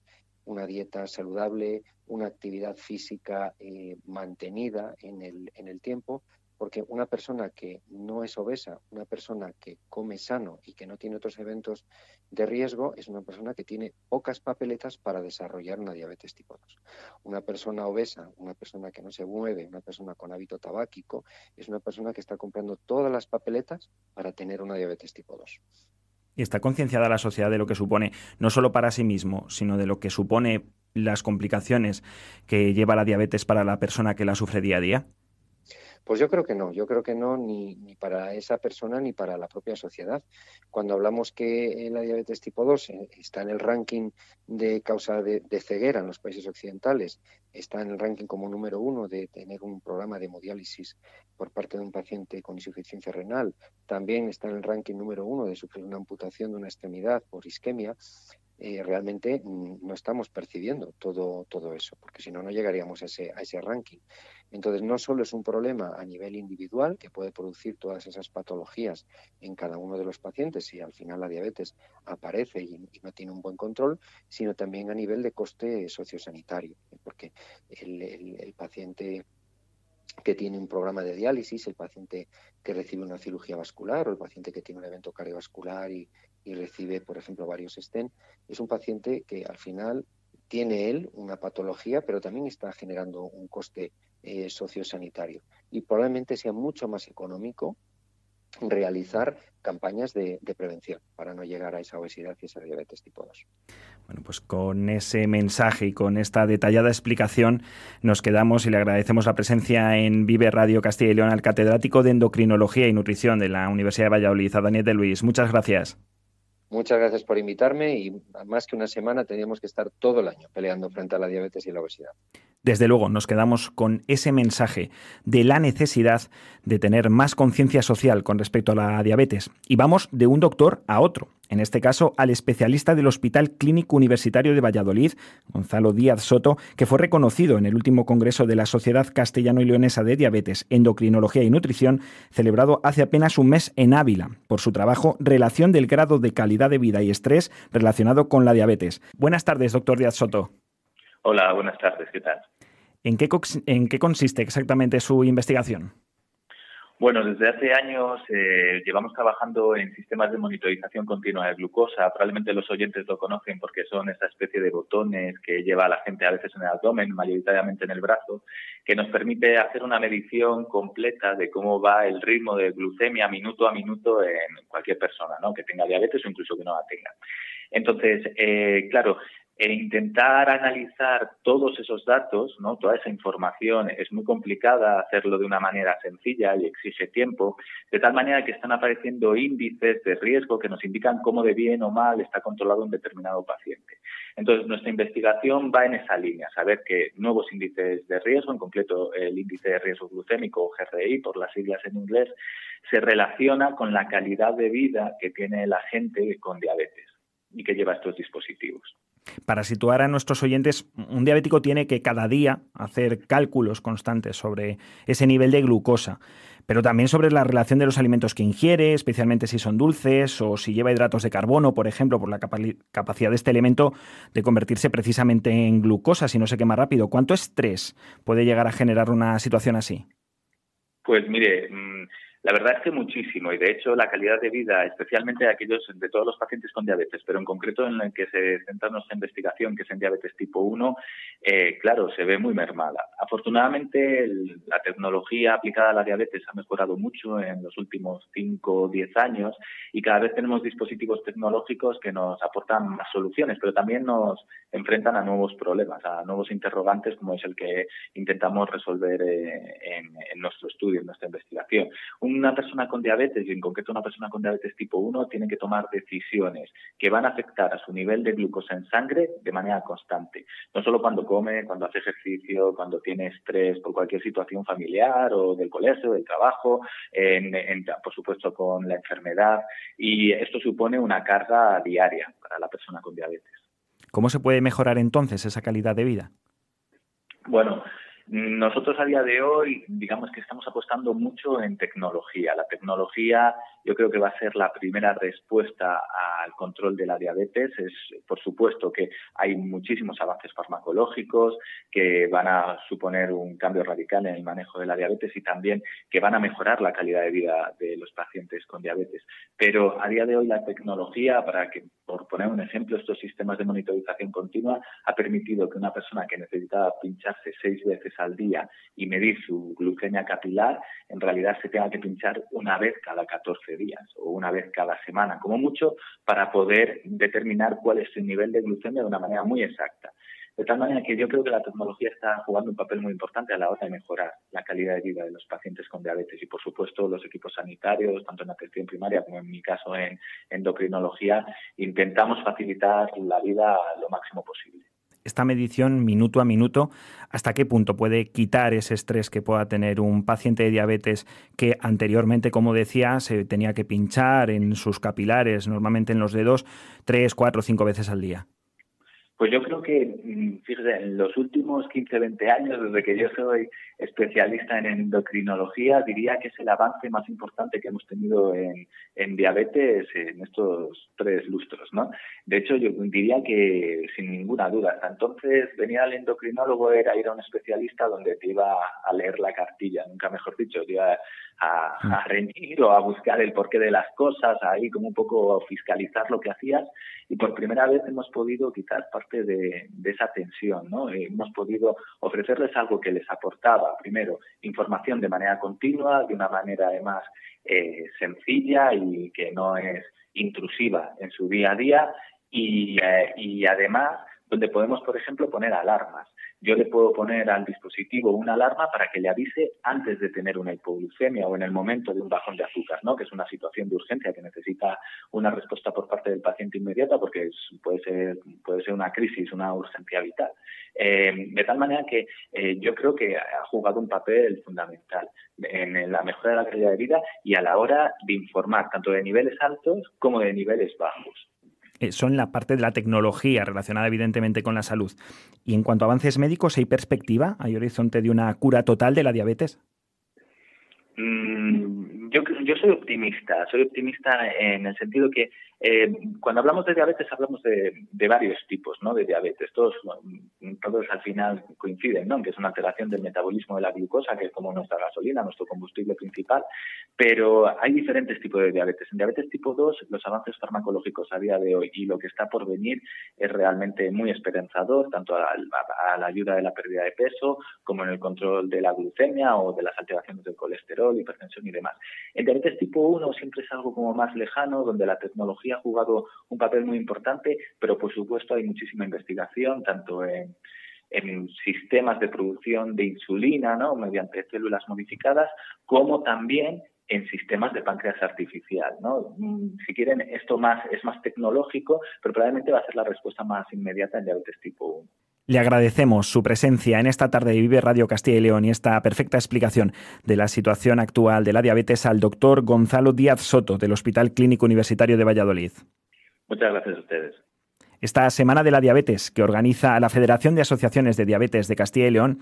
una dieta saludable, una actividad física eh, mantenida en el tiempo, porque una persona que no es obesa, una persona que come sano y que no tiene otros eventos de riesgo, es una persona que tiene pocas papeletas para desarrollar una diabetes tipo 2. Una persona obesa, una persona que no se mueve, una persona con hábito tabáquico, es una persona que está comprando todas las papeletas para tener una diabetes tipo 2 y está concienciada la sociedad de lo que supone, no solo para sí mismo, sino de lo que supone las complicaciones que lleva la diabetes para la persona que la sufre día a día? Pues yo creo que no, yo creo que no ni, ni para esa persona ni para la propia sociedad. Cuando hablamos que la diabetes tipo 2 eh, está en el ranking de causa de, de ceguera en los países occidentales, está en el ranking como número uno de tener un programa de hemodiálisis por parte de un paciente con insuficiencia renal, también está en el ranking número uno de sufrir una amputación de una extremidad por isquemia, eh, realmente mm, no estamos percibiendo todo, todo eso, porque si no, no llegaríamos a ese, a ese ranking. Entonces, no solo es un problema a nivel individual que puede producir todas esas patologías en cada uno de los pacientes si al final la diabetes aparece y, no tiene un buen control, sino también a nivel de coste sociosanitario, ¿eh? porque el paciente que tiene un programa de diálisis, el paciente que recibe una cirugía vascular o el paciente que tiene un evento cardiovascular y, y recibe, por ejemplo, varios estén, es un paciente que al final tiene él una patología, pero también está generando un coste eh, sociosanitario. Y probablemente sea mucho más económico realizar campañas de, prevención para no llegar a esa obesidad y esa diabetes tipo 2. Bueno, pues con ese mensaje y con esta detallada explicación nos quedamos y le agradecemos la presencia en Vive Radio Castilla y León al catedrático de Endocrinología y Nutrición de la Universidad de Valladolid, Daniel de Luis. Muchas gracias. Muchas gracias por invitarme y más que una semana teníamos que estar todo el año peleando frente a la diabetes y la obesidad. Desde luego, nos quedamos con ese mensaje de la necesidad de tener más conciencia social con respecto a la diabetes. Y vamos de un doctor a otro en este caso al especialista del Hospital Clínico Universitario de Valladolid, Gonzalo Díaz Soto, que fue reconocido en el último Congreso de la Sociedad Castellano y Leonesa de Diabetes, Endocrinología y Nutrición, celebrado hace apenas un mes en Ávila, por su trabajo Relación del grado de calidad de vida y estrés relacionado con la diabetes. Buenas tardes, doctor Díaz Soto. Hola, buenas tardes, ¿qué tal? ¿En qué, ¿En qué consiste exactamente su investigación? Bueno, desde hace años eh, llevamos trabajando en sistemas de monitorización continua de glucosa. Probablemente los oyentes lo conocen porque son esa especie de botones que lleva la gente a veces en el abdomen, mayoritariamente en el brazo, que nos permite hacer una medición completa de cómo va el ritmo de glucemia minuto a minuto en cualquier persona, ¿no? Que tenga diabetes o incluso que no la tenga. Entonces, eh, claro, e intentar analizar todos esos datos, toda esa información, es muy complicada hacerlo de una manera sencilla y exige tiempo, de tal manera que están apareciendo índices de riesgo que nos indican cómo de bien o mal está controlado un determinado paciente. Entonces, nuestra investigación va en esa línea, saber que nuevos índices de riesgo, en concreto el índice de riesgo glucémico o GRI por las siglas en inglés, se relaciona con la calidad de vida que tiene la gente con diabetes y que lleva estos dispositivos. Para situar a nuestros oyentes, un diabético tiene que cada día hacer cálculos constantes sobre ese nivel de glucosa, pero también sobre la relación de los alimentos que ingiere, especialmente si son dulces o si lleva hidratos de carbono, por ejemplo, por la capacidad de este elemento de convertirse precisamente en glucosa si no se quema rápido. ¿Cuánto estrés puede llegar a generar una situación así? Pues mire, mm, la verdad es que muchísimo y de hecho la calidad de vida, especialmente de aquellos de todos los pacientes con diabetes, pero en concreto en el que se centra nuestra investigación, que es en diabetes tipo 1, eh, claro, se ve muy mermada. Afortunadamente la tecnología aplicada a la diabetes ha mejorado mucho en los últimos 5 o 10 años y cada vez tenemos dispositivos tecnológicos que nos aportan más soluciones, pero también nos enfrentan a nuevos problemas, a nuevos interrogantes como es el que intentamos resolver eh, en, nuestro estudio, en nuestra investigación una persona con diabetes, y en concreto una persona con diabetes tipo 1, tiene que tomar decisiones que van a afectar a su nivel de glucosa en sangre de manera constante. No solo cuando come, cuando hace ejercicio, cuando tiene estrés por cualquier situación familiar o del colegio, del trabajo, por supuesto con la enfermedad. Y esto supone una carga diaria para la persona con diabetes. ¿Cómo se puede mejorar entonces esa calidad de vida? Bueno, nosotros a día de hoy, digamos que estamos apostando mucho en tecnología. La tecnología yo creo que va a ser la primera respuesta al control de la diabetes. Es, por supuesto que hay muchísimos avances farmacológicos que van a suponer un cambio radical en el manejo de la diabetes y también que van a mejorar la calidad de vida de los pacientes con diabetes. Pero a día de hoy la tecnología, para que, por poner un ejemplo, estos sistemas de monitorización continua ha permitido que una persona que necesitaba pincharse seis veces al día y medir su glucemia capilar, en realidad se tenga que pinchar una vez cada 14 días o una vez cada semana, como mucho, para poder determinar cuál es el nivel de glucemia de una manera muy exacta. De tal manera que yo creo que la tecnología está jugando un papel muy importante a la hora de mejorar la calidad de vida de los pacientes con diabetes y, por supuesto, los equipos sanitarios, tanto en atención primaria como en mi caso en endocrinología, intentamos facilitar la vida lo máximo posible esta medición minuto a minuto, hasta qué punto puede quitar ese estrés que pueda tener un paciente de diabetes que anteriormente, como decía, se tenía que pinchar en sus capilares, normalmente en los dedos, tres, cuatro, cinco veces al día. Pues yo creo que, mm, fíjese, en los últimos 15, 20 años, desde que yo soy especialista en endocrinología, diría que es el avance más importante que hemos tenido en, diabetes en estos tres lustros, ¿no? De hecho, yo diría que sin ninguna duda. entonces, venir al endocrinólogo era ir a un especialista donde te iba a leer la cartilla, nunca mejor dicho, te iba a, a mm. reñir o a buscar el porqué de las cosas, ahí como un poco fiscalizar lo que hacías. Y por primera vez hemos podido quizás participar de, esa tensión. ¿no? Eh, hemos podido ofrecerles algo que les aportaba, primero, información de manera continua, de una manera además eh, sencilla y que no es intrusiva en su día a día y eh, además donde podemos, por ejemplo, poner alarmas yo le puedo poner al dispositivo una alarma para que le avise antes de tener una hipoglucemia o en el momento de un bajón de azúcar, ¿no? que es una situación de urgencia que necesita una respuesta por parte del paciente inmediata porque puede, ser, puede ser una crisis, una urgencia vital. Eh, de tal manera que eh, yo creo que ha jugado un papel fundamental en la mejora de la calidad de vida y a la hora de informar tanto de niveles altos como de niveles bajos. Eh, son la parte de la tecnología relacionada evidentemente con la salud. Y en cuanto a avances médicos, ¿hay perspectiva? ¿Hay horizonte de una cura total de la diabetes? Mm, yo, yo soy optimista, soy optimista en el sentido que eh, cuando hablamos de diabetes hablamos de, varios tipos de diabetes. Todos, todos al final coinciden, ¿no? que es una alteración del metabolismo de la glucosa, que es como nuestra gasolina, nuestro combustible principal, pero hay diferentes tipos de diabetes. En diabetes tipo 2, los avances farmacológicos a día de hoy y lo que está por venir es realmente muy esperanzador, tanto a, a la ayuda de la pérdida de peso como en el control de la glucemia o de las alteraciones del colesterol, hipertensión y demás. En diabetes tipo 1 siempre es algo como más lejano, donde la tecnología ha jugado un papel muy importante, pero por supuesto hay muchísima investigación, tanto en, sistemas de producción de insulina, ¿no? mediante células modificadas, como también en sistemas de páncreas artificial, mm. Si quieren, esto más es más tecnológico, pero probablemente va a ser la respuesta más inmediata en diabetes tipo 1. Le agradecemos su presencia en esta tarde de Vive Radio Castilla y León y esta perfecta explicación de la situación actual de la diabetes al doctor Gonzalo Díaz Soto del Hospital Clínico Universitario de Valladolid. Muchas gracias a ustedes. Esta Semana de la Diabetes, que organiza la Federación de Asociaciones de Diabetes de Castilla y León,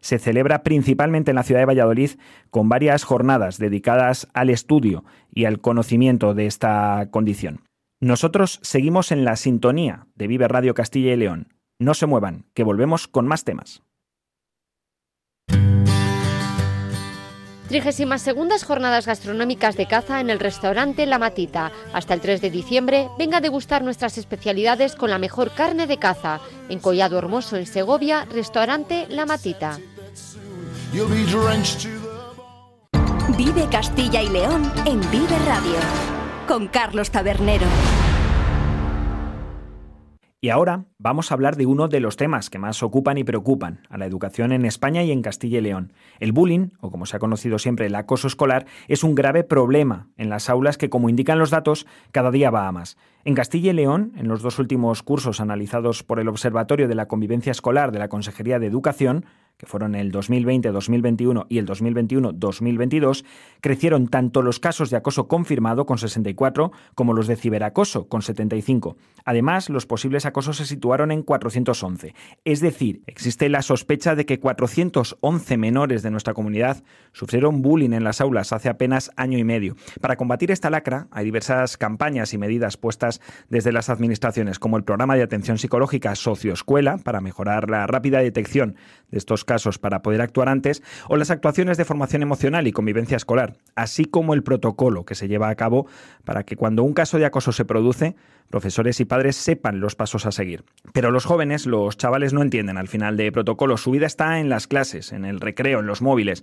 se celebra principalmente en la ciudad de Valladolid con varias jornadas dedicadas al estudio y al conocimiento de esta condición. Nosotros seguimos en la sintonía de Vive Radio Castilla y León. No se muevan, que volvemos con más temas. 32 Jornadas Gastronómicas de Caza en el restaurante La Matita. Hasta el 3 de diciembre, venga a degustar nuestras especialidades con la mejor carne de caza. En Collado Hermoso, en Segovia, restaurante La Matita. Vive Castilla y León en Vive Radio, con Carlos Tabernero. Y ahora vamos a hablar de uno de los temas que más ocupan y preocupan a la educación en España y en Castilla y León. El bullying, o como se ha conocido siempre el acoso escolar, es un grave problema en las aulas que, como indican los datos, cada día va a más. En Castilla y León, en los dos últimos cursos analizados por el Observatorio de la Convivencia Escolar de la Consejería de Educación, que fueron el 2020-2021 y el 2021-2022, crecieron tanto los casos de acoso confirmado con 64 como los de ciberacoso con 75. Además, los posibles acosos se sitúan en 411. Es decir, existe la sospecha de que 411 menores de nuestra comunidad sufrieron bullying en las aulas hace apenas año y medio. Para combatir esta lacra hay diversas campañas y medidas puestas desde las administraciones, como el programa de atención psicológica Socioescuela, para mejorar la rápida detección de estos casos para poder actuar antes, o las actuaciones de formación emocional y convivencia escolar, así como el protocolo que se lleva a cabo para que cuando un caso de acoso se produce, profesores y padres sepan los pasos a seguir. Pero los jóvenes, los chavales no entienden al final de protocolo. Su vida está en las clases, en el recreo, en los móviles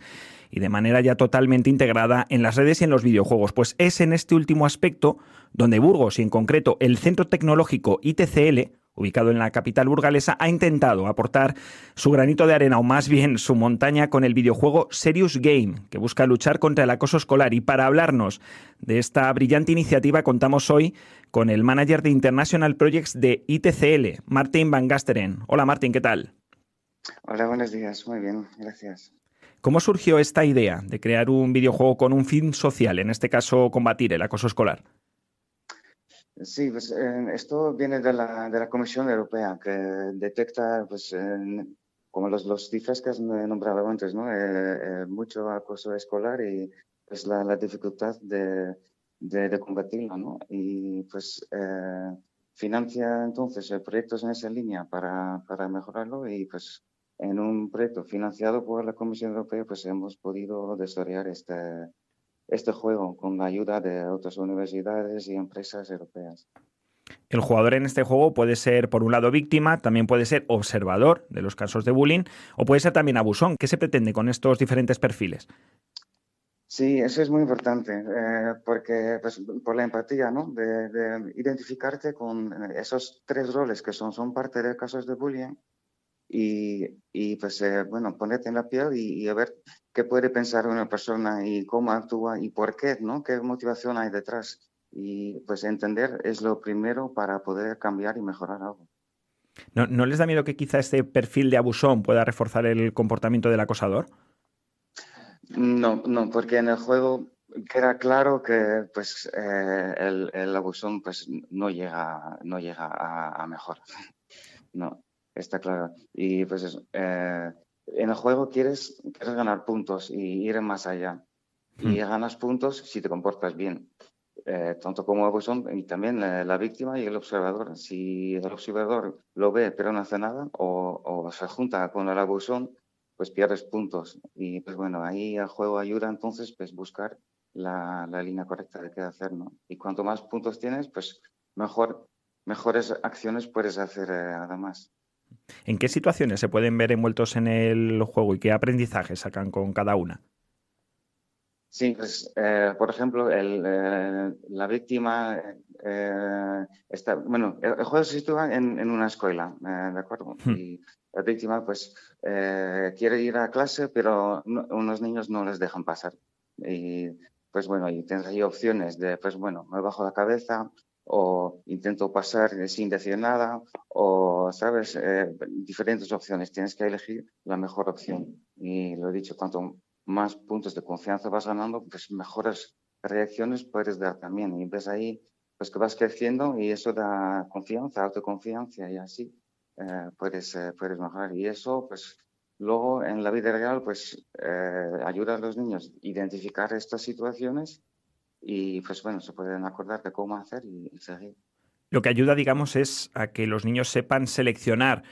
y de manera ya totalmente integrada en las redes y en los videojuegos. Pues es en este último aspecto donde Burgos y en concreto el Centro Tecnológico ITCL, ubicado en la capital burgalesa, ha intentado aportar su granito de arena o más bien su montaña con el videojuego Serious Game, que busca luchar contra el acoso escolar. Y para hablarnos de esta brillante iniciativa contamos hoy con el manager de International Projects de ITCL, Martin Van Gasteren. Hola Martin, ¿qué tal? Hola, buenos días. Muy bien, gracias. ¿Cómo surgió esta idea de crear un videojuego con un fin social, en este caso combatir el acoso escolar? Sí, pues eh, esto viene de la, Comisión Europea, que detecta, pues, eh, como los, los cifras que has nombrado antes, ¿no? Eh, mucho acoso escolar y pues, la dificultad de, de, de Y pues eh, financia entonces proyectos en esa línea para, mejorarlo y pues en un proyecto financiado por la Comisión Europea pues hemos podido desarrollar este, este juego con la ayuda de otras universidades y empresas europeas. El jugador en este juego puede ser, por un lado, víctima, también puede ser observador de los casos de bullying o puede ser también abusón. ¿Qué se pretende con estos diferentes perfiles? Sí, eso es muy importante, eh, porque pues, por la empatía, ¿no? De, identificarte con eh, esos tres roles que son, son parte de casos de bullying y, y pues, eh, bueno, ponerte en la piel y, a ver qué puede pensar una persona y cómo actúa y por qué, ¿no? ¿Qué motivación hay detrás? Y pues entender es lo primero para poder cambiar y mejorar algo. ¿No, no les da miedo que quizá este perfil de abusón pueda reforzar el comportamiento del acosador? No, no, porque en el juego queda claro que pues eh, el, abusón pues no llega, no llega a, mejor. no, está claro. Y pues eh, en el juego quieres, ganar puntos y ir más allá. Y hmm. ganas puntos si te comportas bien. Eh, tanto como abusón y también la, víctima y el observador. Si el observador lo ve pero no hace nada o, o se junta con el abusón, pues pierdes puntos. Y pues bueno, ahí el juego ayuda entonces pues buscar la, línea correcta de qué hacer, ¿no? Y cuanto más puntos tienes, pues mejor, mejores acciones puedes hacer eh, además. ¿En qué situaciones se pueden ver envueltos en el juego y qué aprendizaje sacan con cada una? Sí, pues, eh, por ejemplo, eh, la víctima está, bueno, el, juego se sitúa en, una escuela, ¿de acuerdo? Hmm la víctima pues eh, quiere ir a clase, pero unos niños no les dejan pasar. Y pues bueno, y tienes ahí opciones de, pues bueno, me bajo la cabeza o intento pasar sin decir nada o, sabes, eh, diferentes opciones. Tienes que elegir la mejor opción. Y lo he dicho, cuanto más puntos de confianza vas ganando, pues mejores reacciones puedes dar también. Y ves ahí, pues que vas creciendo y eso da confianza, autoconfianza y así. Eh, puedes, eh, puedes mejorar. Y eso, pues, luego en la vida real, pues, eh, ayuda a los niños a identificar estas situaciones y, pues, bueno, se pueden acordar de cómo hacer y, seguir. Lo que ayuda, digamos, es a que los niños sepan seleccionar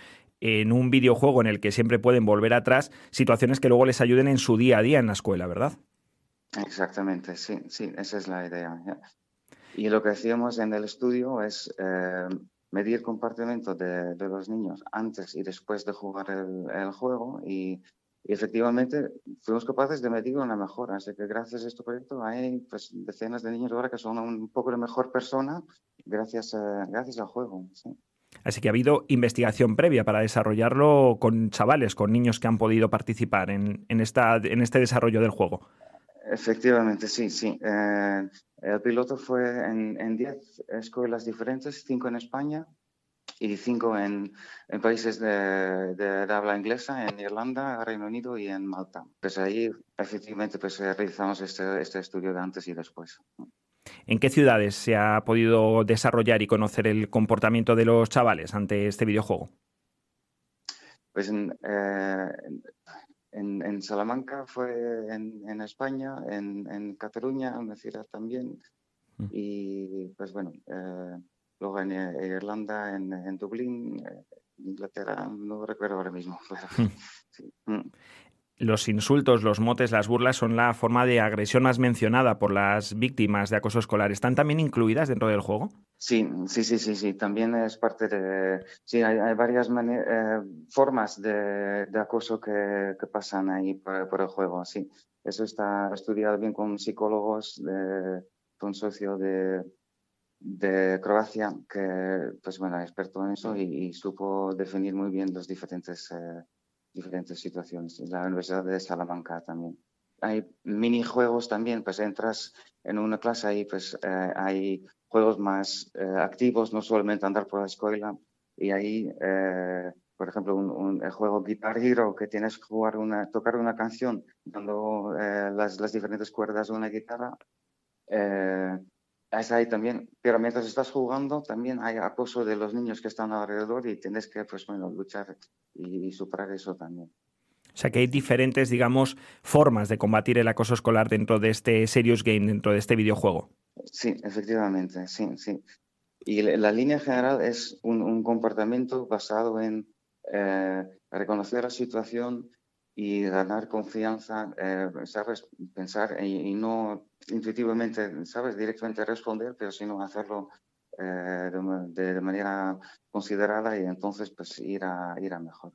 en un videojuego en el que siempre pueden volver atrás situaciones que luego les ayuden en su día a día en la escuela, ¿verdad? Exactamente, sí, sí, esa es la idea. Y lo que hacíamos en el estudio es medir compartimento de, de los niños antes y después de jugar el, juego y, efectivamente fuimos capaces de medir una mejora. Así que gracias a este proyecto hay pues, decenas de niños ahora que son un poco de mejor persona gracias, gracias al juego. Así que ha habido investigación previa para desarrollarlo con chavales, con niños que han podido participar en, en, esta, en este desarrollo del juego. Efectivamente, sí, sí. Eh, el piloto fue en 10 escuelas diferentes, 5 en España y cinco en, países de, habla inglesa, en Irlanda, Reino Unido y en Malta. Pues ahí, efectivamente, pues eh, realizamos este, este, estudio de antes y después. ¿En qué ciudades se ha podido desarrollar y conocer el comportamiento de los chavales ante este videojuego? Pues en eh, en, Salamanca, fue en, España, en, en Cataluña, también. Mm. Y pues bueno, eh, luego en, eh, Irlanda, en, Dublín, eh, Inglaterra, no recuerdo ahora mismo. Mm. Mm. Los insultos, los motes, las burlas son la forma de agresión más mencionada por las víctimas de acoso escolar. ¿Están también incluidas dentro del juego? Sí, sí, sí, sí, sí. También es parte de... Sí, hay, varias eh, formas de, acoso que, pasan ahí por, el juego, sí. Eso está estudiado bien con psicólogos, de, con un socio de, Croacia que, pues bueno, experto en eso y, supo definir muy bien los diferentes... Eh, diferentes situaciones. En la Universidad de Salamanca también. Hay minijuegos también, pues entras en una clase y pues eh, hay juegos más eh, activos, no solamente andar por la escuela. Y ahí, eh, por ejemplo, un, el juego Guitar Hero, que tienes que jugar una, tocar una canción dando las, las, diferentes cuerdas de una guitarra. Ah, ahí también, pero mientras estás jugando también hay acoso de los niños que están alrededor y tienes que, pues bueno, luchar y, superar eso también. O sea que hay diferentes, digamos, formas de combatir el acoso escolar dentro de este Serious Game, dentro de este videojuego. Sí, efectivamente, sí, sí. Y la línea general es un, comportamiento basado en eh, reconocer la situación, y ganar confianza, eh, ¿sabes? Pensar y, no intuitivamente, ¿sabes? Directamente responder, pero sino hacerlo eh, de, manera considerada y entonces pues ir a, ir a mejor.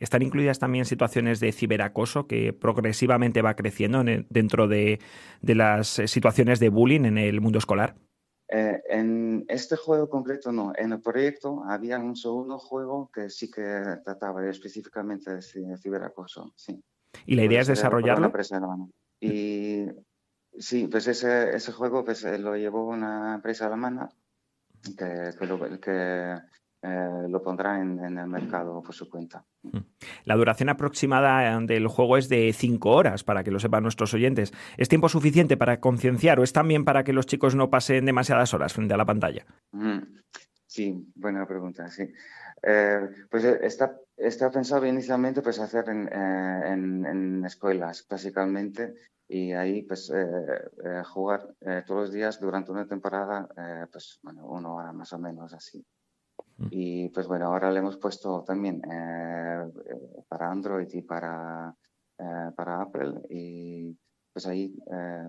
Están incluidas también situaciones de ciberacoso que progresivamente va creciendo dentro de las eh, situaciones de bullying en el mundo escolar. Eh, en este juego concreto no, en el proyecto había un segundo juego que sí que trataba específicamente de ciberacoso, sí. ¿Y la idea es este desarrollarlo? Y sí, pues ese, juego pues, eh, lo llevó una empresa alemana que, que, lo, que eh, lo pondrá en, el mercado por su cuenta. Mm. La duración aproximada eh, del juego es de cinco horas, para que lo sepan nuestros oyentes. ¿Es tiempo suficiente para concienciar o es también para que los chicos no pasen demasiadas horas frente a la pantalla? Mm. Sí, buena pregunta, sí. Eh, pues está, pensado inicialmente pues hacer en, escuelas, básicamente, y ahí pues jugar todos los días durante una temporada pues bueno una hora más o menos así Mm. Y pues bueno, ahora le hemos puesto también eh, eh, para Android y para, eh, para Apple. Y pues ahí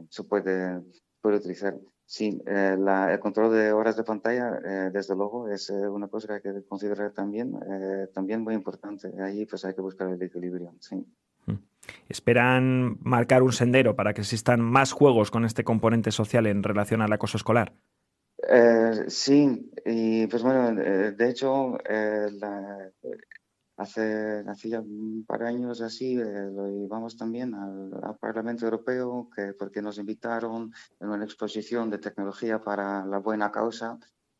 se puede, puede utilizar. Sí, el control de horas de pantalla, desde luego, es una cosa que hay que considerar también, también muy importante. Ahí pues hay que buscar el equilibrio. Sí. Mm. ¿Esperan marcar un sendero para que existan más juegos con este componente social en relación al acoso escolar? Eh, sí, y pues bueno, eh, de hecho, eh, hace, hace, ya un par de años así, lo llevamos también al, Parlamento Europeo, que, porque nos invitaron en una exposición de tecnología para la buena causa.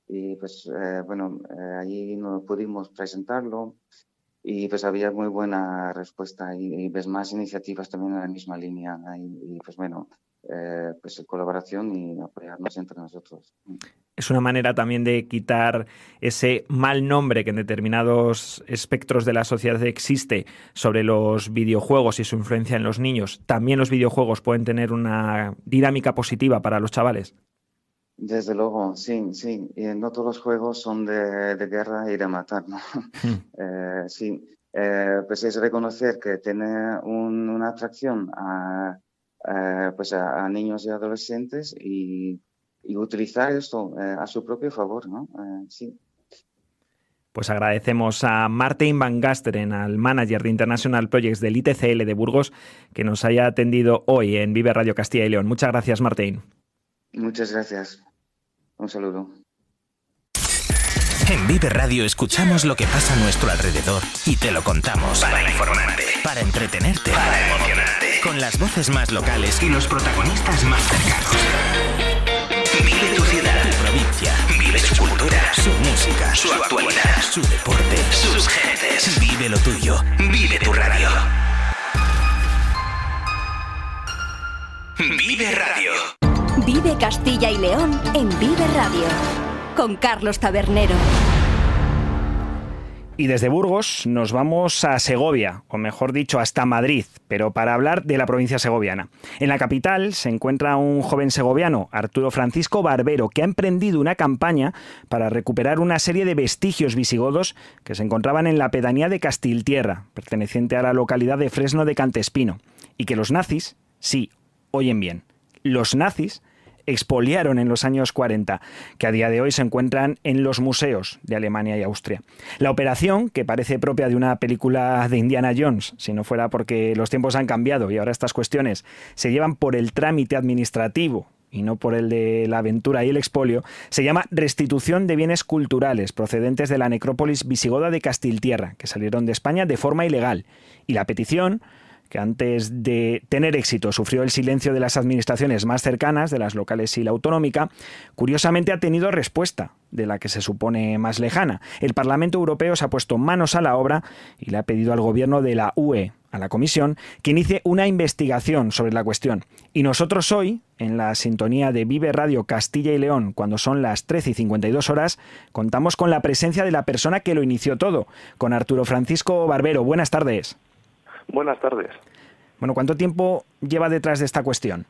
Y pues bueno, allí no pudimos presentarlo y pues había muy buena respuesta y, ves más iniciativas también en la misma línea. y pues bueno, eh, pues colaboración y apoyarnos entre nosotros. Es una manera también de quitar ese mal nombre que en determinados espectros de la sociedad existe sobre los videojuegos y su influencia en los niños. También los videojuegos pueden tener una dinámica positiva para los chavales. Desde luego, sí, sí. Y no todos los juegos son de, guerra y de matar, ¿no? Hmm. Eh, sí, eh, pues es reconocer que tiene una atracción a eh, pues a, niños y adolescentes y, utilizar esto eh, a su propio favor, ¿no? Eh, pues agradecemos a Martin Van Gasteren, al manager de International Projects del ITCL de Burgos, que nos haya atendido hoy en Vive Radio Castilla y León. Muchas gracias, Martín. Muchas gracias. Un saludo. En Vive Radio escuchamos lo que pasa a nuestro alrededor y te lo contamos para, informarte, para entretenerte, para emocionar con las voces más locales y los protagonistas más cercanos. Vive tu ciudad, tu provincia, vive su cultura, su música, su actualidad, su deporte, sus gentes. Vive lo tuyo, vive tu radio. Vive Radio. Vive Castilla y León en Vive Radio. Con Carlos Tabernero. Y desde Burgos nos vamos a Segovia, o mejor dicho, hasta Madrid, pero para hablar de la provincia segoviana. En la capital se encuentra un joven segoviano, Arturo Francisco Barbero, que ha emprendido una campaña para recuperar una serie de vestigios visigodos que se encontraban en la pedanía de Castiltierra, perteneciente a la localidad de Fresno de Cantespino, y que los nazis, sí, oyen bien, los nazis expoliaron en los años 40, que a día de hoy se encuentran en los museos de Alemania y Austria. La operación, que parece propia de una película de Indiana Jones, si no fuera porque los tiempos han cambiado y ahora estas cuestiones se llevan por el trámite administrativo y no por el de la aventura y el expolio, se llama Restitución de Bienes Culturales procedentes de la necrópolis visigoda de Castiltierra, que salieron de España de forma ilegal. Y la petición que antes de tener éxito sufrió el silencio de las administraciones más cercanas, de las locales y la autonómica, curiosamente ha tenido respuesta de la que se supone más lejana. El Parlamento Europeo se ha puesto manos a la obra y le ha pedido al gobierno de la UE, a la Comisión, que inicie una investigación sobre la cuestión. Y nosotros hoy, en la sintonía de Vive Radio Castilla y León, cuando son las 13 y 52 horas, contamos con la presencia de la persona que lo inició todo, con Arturo Francisco Barbero. Buenas tardes. Buenas tardes. Bueno, ¿cuánto tiempo lleva detrás de esta cuestión?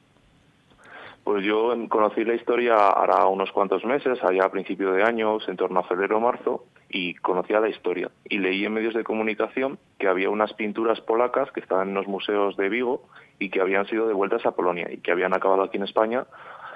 Pues yo conocí la historia hará unos cuantos meses, allá a principio de años, en torno a febrero o marzo, y conocía la historia. Y leí en medios de comunicación que había unas pinturas polacas que estaban en los museos de Vigo y que habían sido devueltas a Polonia y que habían acabado aquí en España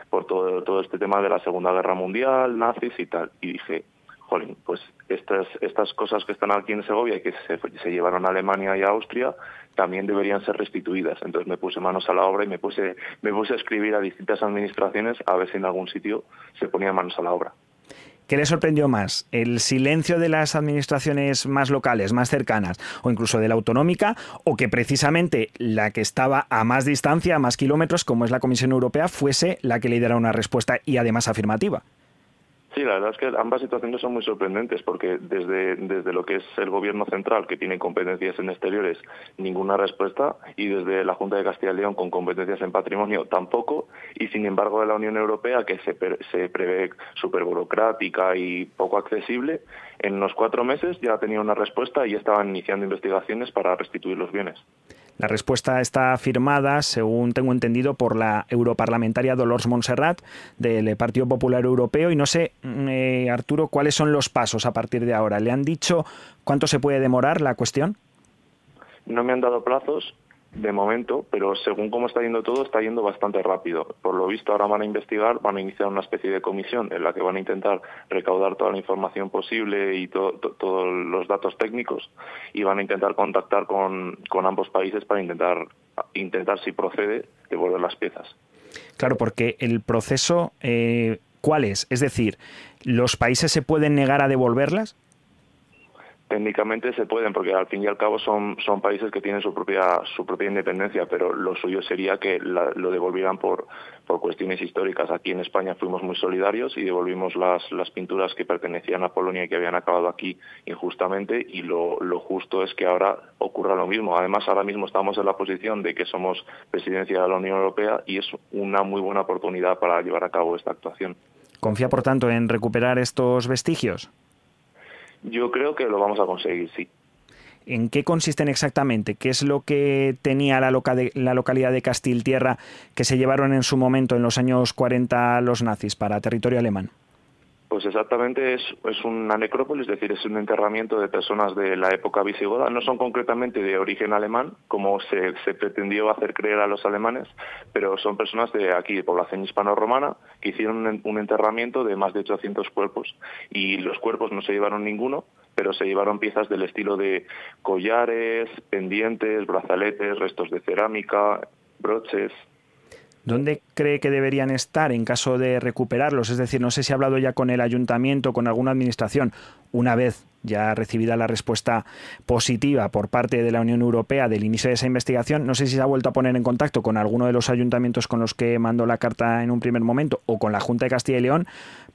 por todo, todo este tema de la Segunda Guerra Mundial, nazis y tal. Y dije, jolín, pues estas, estas cosas que están aquí en Segovia y que se, llevaron a Alemania y a Austria también deberían ser restituidas. Entonces me puse manos a la obra y me puse, me puse a escribir a distintas administraciones a ver si en algún sitio se ponía manos a la obra. ¿Qué le sorprendió más? ¿El silencio de las administraciones más locales, más cercanas, o incluso de la autonómica, o que precisamente la que estaba a más distancia, a más kilómetros, como es la Comisión Europea, fuese la que le diera una respuesta y además afirmativa? Sí, la verdad es que ambas situaciones son muy sorprendentes porque desde, lo que es el gobierno central, que tiene competencias en exteriores, ninguna respuesta, y desde la Junta de Castilla y León, con competencias en patrimonio, tampoco, y sin embargo de la Unión Europea, que se, se prevé súper burocrática y poco accesible, en los cuatro meses ya tenía una respuesta y estaban iniciando investigaciones para restituir los bienes. La respuesta está firmada, según tengo entendido, por la europarlamentaria Dolores Montserrat del Partido Popular Europeo. Y no sé, mm, eh, Arturo, cuáles son los pasos a partir de ahora. ¿Le han dicho cuánto se puede demorar la cuestión? No me han dado plazos, de momento, pero según cómo está yendo todo, está yendo bastante rápido. Por lo visto, ahora van a investigar, van a iniciar una especie de comisión en la que van a intentar recaudar toda la información posible y todos los datos técnicos y van a intentar contactar con, con ambos países para intentar, intentar, si procede, devolver las piezas. Claro, porque el proceso, eh, ¿cuál es? Es decir, ¿los países se pueden negar a devolverlas? técnicamente se pueden, porque al fin y al cabo son, países que tienen su propia, su propia independencia, pero lo suyo sería que lo devolvieran por, cuestiones históricas. Aquí en España fuimos muy solidarios y devolvimos las, las pinturas que pertenecían a Polonia y que habían acabado aquí injustamente y lo justo es que ahora ocurra lo mismo. Además, ahora mismo estamos en la posición de que somos presidencia de la Unión Europea y es una muy buena oportunidad para llevar a cabo esta actuación. ¿Confía, por tanto, en recuperar estos vestigios? yo creo que lo vamos a conseguir, sí. ¿En qué consisten exactamente? ¿Qué es lo que tenía la, de, localidad de Castiltierra que se llevaron en su momento, en los años 40, los nazis para territorio alemán? Pues exactamente es, es una necrópolis, es decir, es un enterramiento de personas de la época visigoda. No son concretamente de origen alemán, como se, pretendió hacer creer a los alemanes, pero son personas de aquí, de población hispano-romana, que hicieron un, un enterramiento de más de 800 cuerpos. Y los cuerpos no se llevaron ninguno, pero se llevaron piezas del estilo de collares, pendientes, brazaletes, restos de cerámica, broches, ¿Dónde cree que deberían estar en caso de recuperarlos? Es decir, no sé si ha hablado ya con el ayuntamiento, con alguna administración, una vez ya recibida la respuesta positiva por parte de la Unión Europea del inicio de esa investigación, no sé si se ha vuelto a poner en contacto con alguno de los ayuntamientos con los que mandó la carta en un primer momento o con la Junta de Castilla y León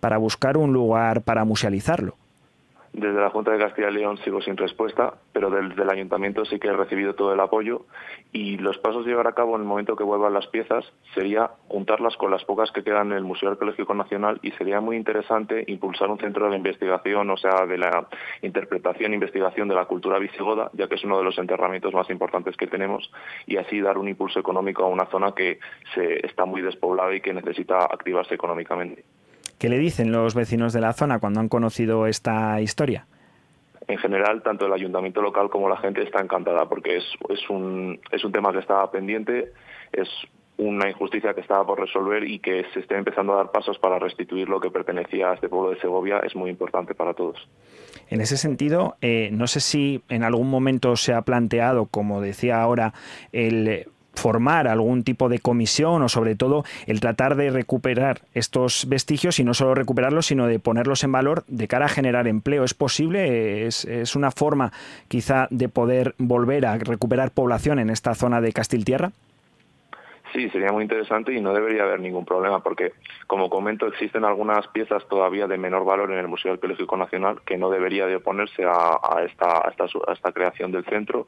para buscar un lugar para musealizarlo. Desde la Junta de Castilla y León sigo sin respuesta, pero desde el Ayuntamiento sí que he recibido todo el apoyo y los pasos de llevar a cabo en el momento que vuelvan las piezas sería juntarlas con las pocas que quedan en el Museo Arqueológico Nacional y sería muy interesante impulsar un centro de investigación, o sea, de la interpretación e investigación de la cultura visigoda, ya que es uno de los enterramientos más importantes que tenemos y así dar un impulso económico a una zona que se está muy despoblada y que necesita activarse económicamente. ¿Qué le dicen los vecinos de la zona cuando han conocido esta historia? en general, tanto el ayuntamiento local como la gente está encantada porque es, un, es un tema que estaba pendiente, es una injusticia que estaba por resolver y que se esté empezando a dar pasos para restituir lo que pertenecía a este pueblo de Segovia es muy importante para todos. En ese sentido, eh, no sé si en algún momento se ha planteado, como decía ahora, el formar algún tipo de comisión o sobre todo el tratar de recuperar estos vestigios y no solo recuperarlos, sino de ponerlos en valor de cara a generar empleo. ¿Es posible? ¿Es, una forma quizá de poder volver a recuperar población en esta zona de Castiltierra? Sí, sería muy interesante y no debería haber ningún problema porque, como comento, existen algunas piezas todavía de menor valor en el Museo Arqueológico Nacional que no debería de oponerse a, esta, esta, a esta creación del centro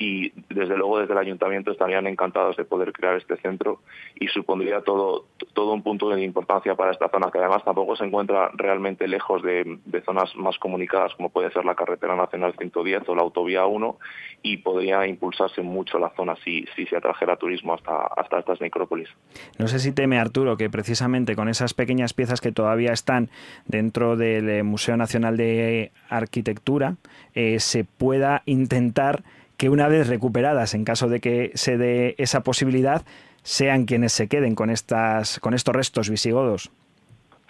y desde luego desde el ayuntamiento estarían encantados de poder crear este centro y supondría todo, todo un punto de importancia para esta zona que además tampoco se encuentra realmente lejos de, zonas más comunicadas como puede ser la carretera nacional 110 o la autovía 1 y podría impulsarse mucho la zona si, si se atrajera turismo hasta, hasta estas necrópolis. No sé si teme Arturo que precisamente con esas pequeñas piezas que todavía están dentro del eh, Museo Nacional de Arquitectura eh, se pueda intentar que una vez recuperadas, en caso de que se dé esa posibilidad, sean quienes se queden con, estas, con estos restos visigodos.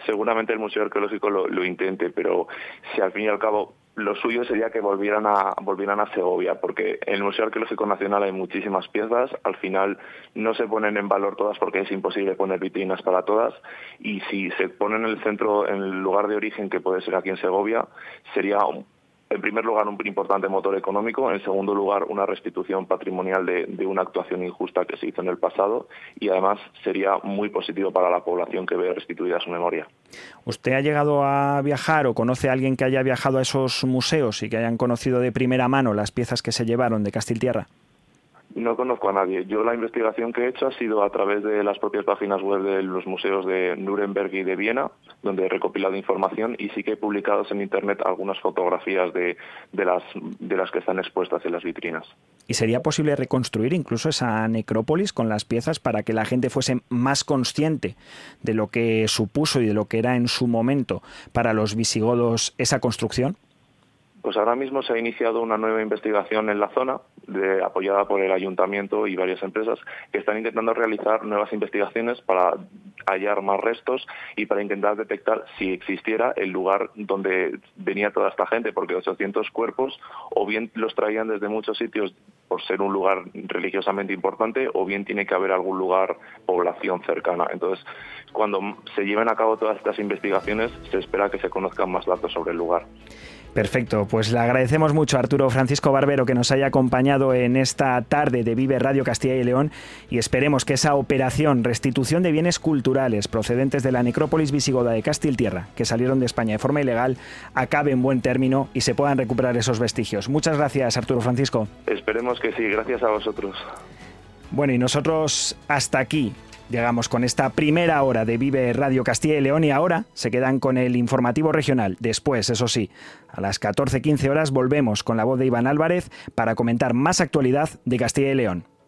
Seguramente el Museo Arqueológico lo, intente, pero si al fin y al cabo lo suyo sería que volvieran a, volvieran a Segovia, porque en el Museo Arqueológico Nacional hay muchísimas piezas, al final no se ponen en valor todas porque es imposible poner vitrinas para todas, y si se ponen en el centro, en el lugar de origen que puede ser aquí en Segovia, sería en primer lugar, un importante motor económico, en segundo lugar, una restitución patrimonial de, una actuación injusta que se hizo en el pasado y además sería muy positivo para la población que ve restituida su memoria. ¿Usted ha llegado a viajar o conoce a alguien que haya viajado a esos museos y que hayan conocido de primera mano las piezas que se llevaron de Castiltierra? No conozco a nadie. Yo la investigación que he hecho ha sido a través de las propias páginas web de los museos de Nuremberg y de Viena, donde he recopilado información y sí que he publicado en Internet algunas fotografías de, de las que están expuestas en las vitrinas. ¿Y sería posible reconstruir incluso esa necrópolis con las piezas para que la gente fuese más consciente de lo que supuso y de lo que era en su momento para los visigodos esa construcción? Pues ahora mismo se ha iniciado una nueva investigación en la zona, apoyada por el ayuntamiento y varias empresas, que están intentando realizar nuevas investigaciones para hallar más restos y para intentar detectar si existiera el lugar donde venía toda esta gente, porque 800 cuerpos o bien los traían desde muchos sitios por ser un lugar religiosamente importante o bien tiene que haber algún lugar, población cercana. Entonces, cuando se lleven a cabo todas estas investigaciones, se espera que se conozcan más datos sobre el lugar. Perfecto, pues le agradecemos mucho a Arturo Francisco Barbero que nos haya acompañado en esta tarde de Vive Radio Castilla y León y esperemos que esa operación restitución de bienes culturales procedentes de la necrópolis visigoda de Castiltierra, que salieron de España de forma ilegal, acabe en buen término y se puedan recuperar esos vestigios. Muchas gracias, Arturo Francisco. Esperemos que sí, gracias a vosotros. Bueno, y nosotros hasta aquí Llegamos con esta primera hora de Vive Radio Castilla y León y ahora se quedan con el informativo regional. Después, eso sí, a las 14.15 horas volvemos con la voz de Iván Álvarez para comentar más actualidad de Castilla y León.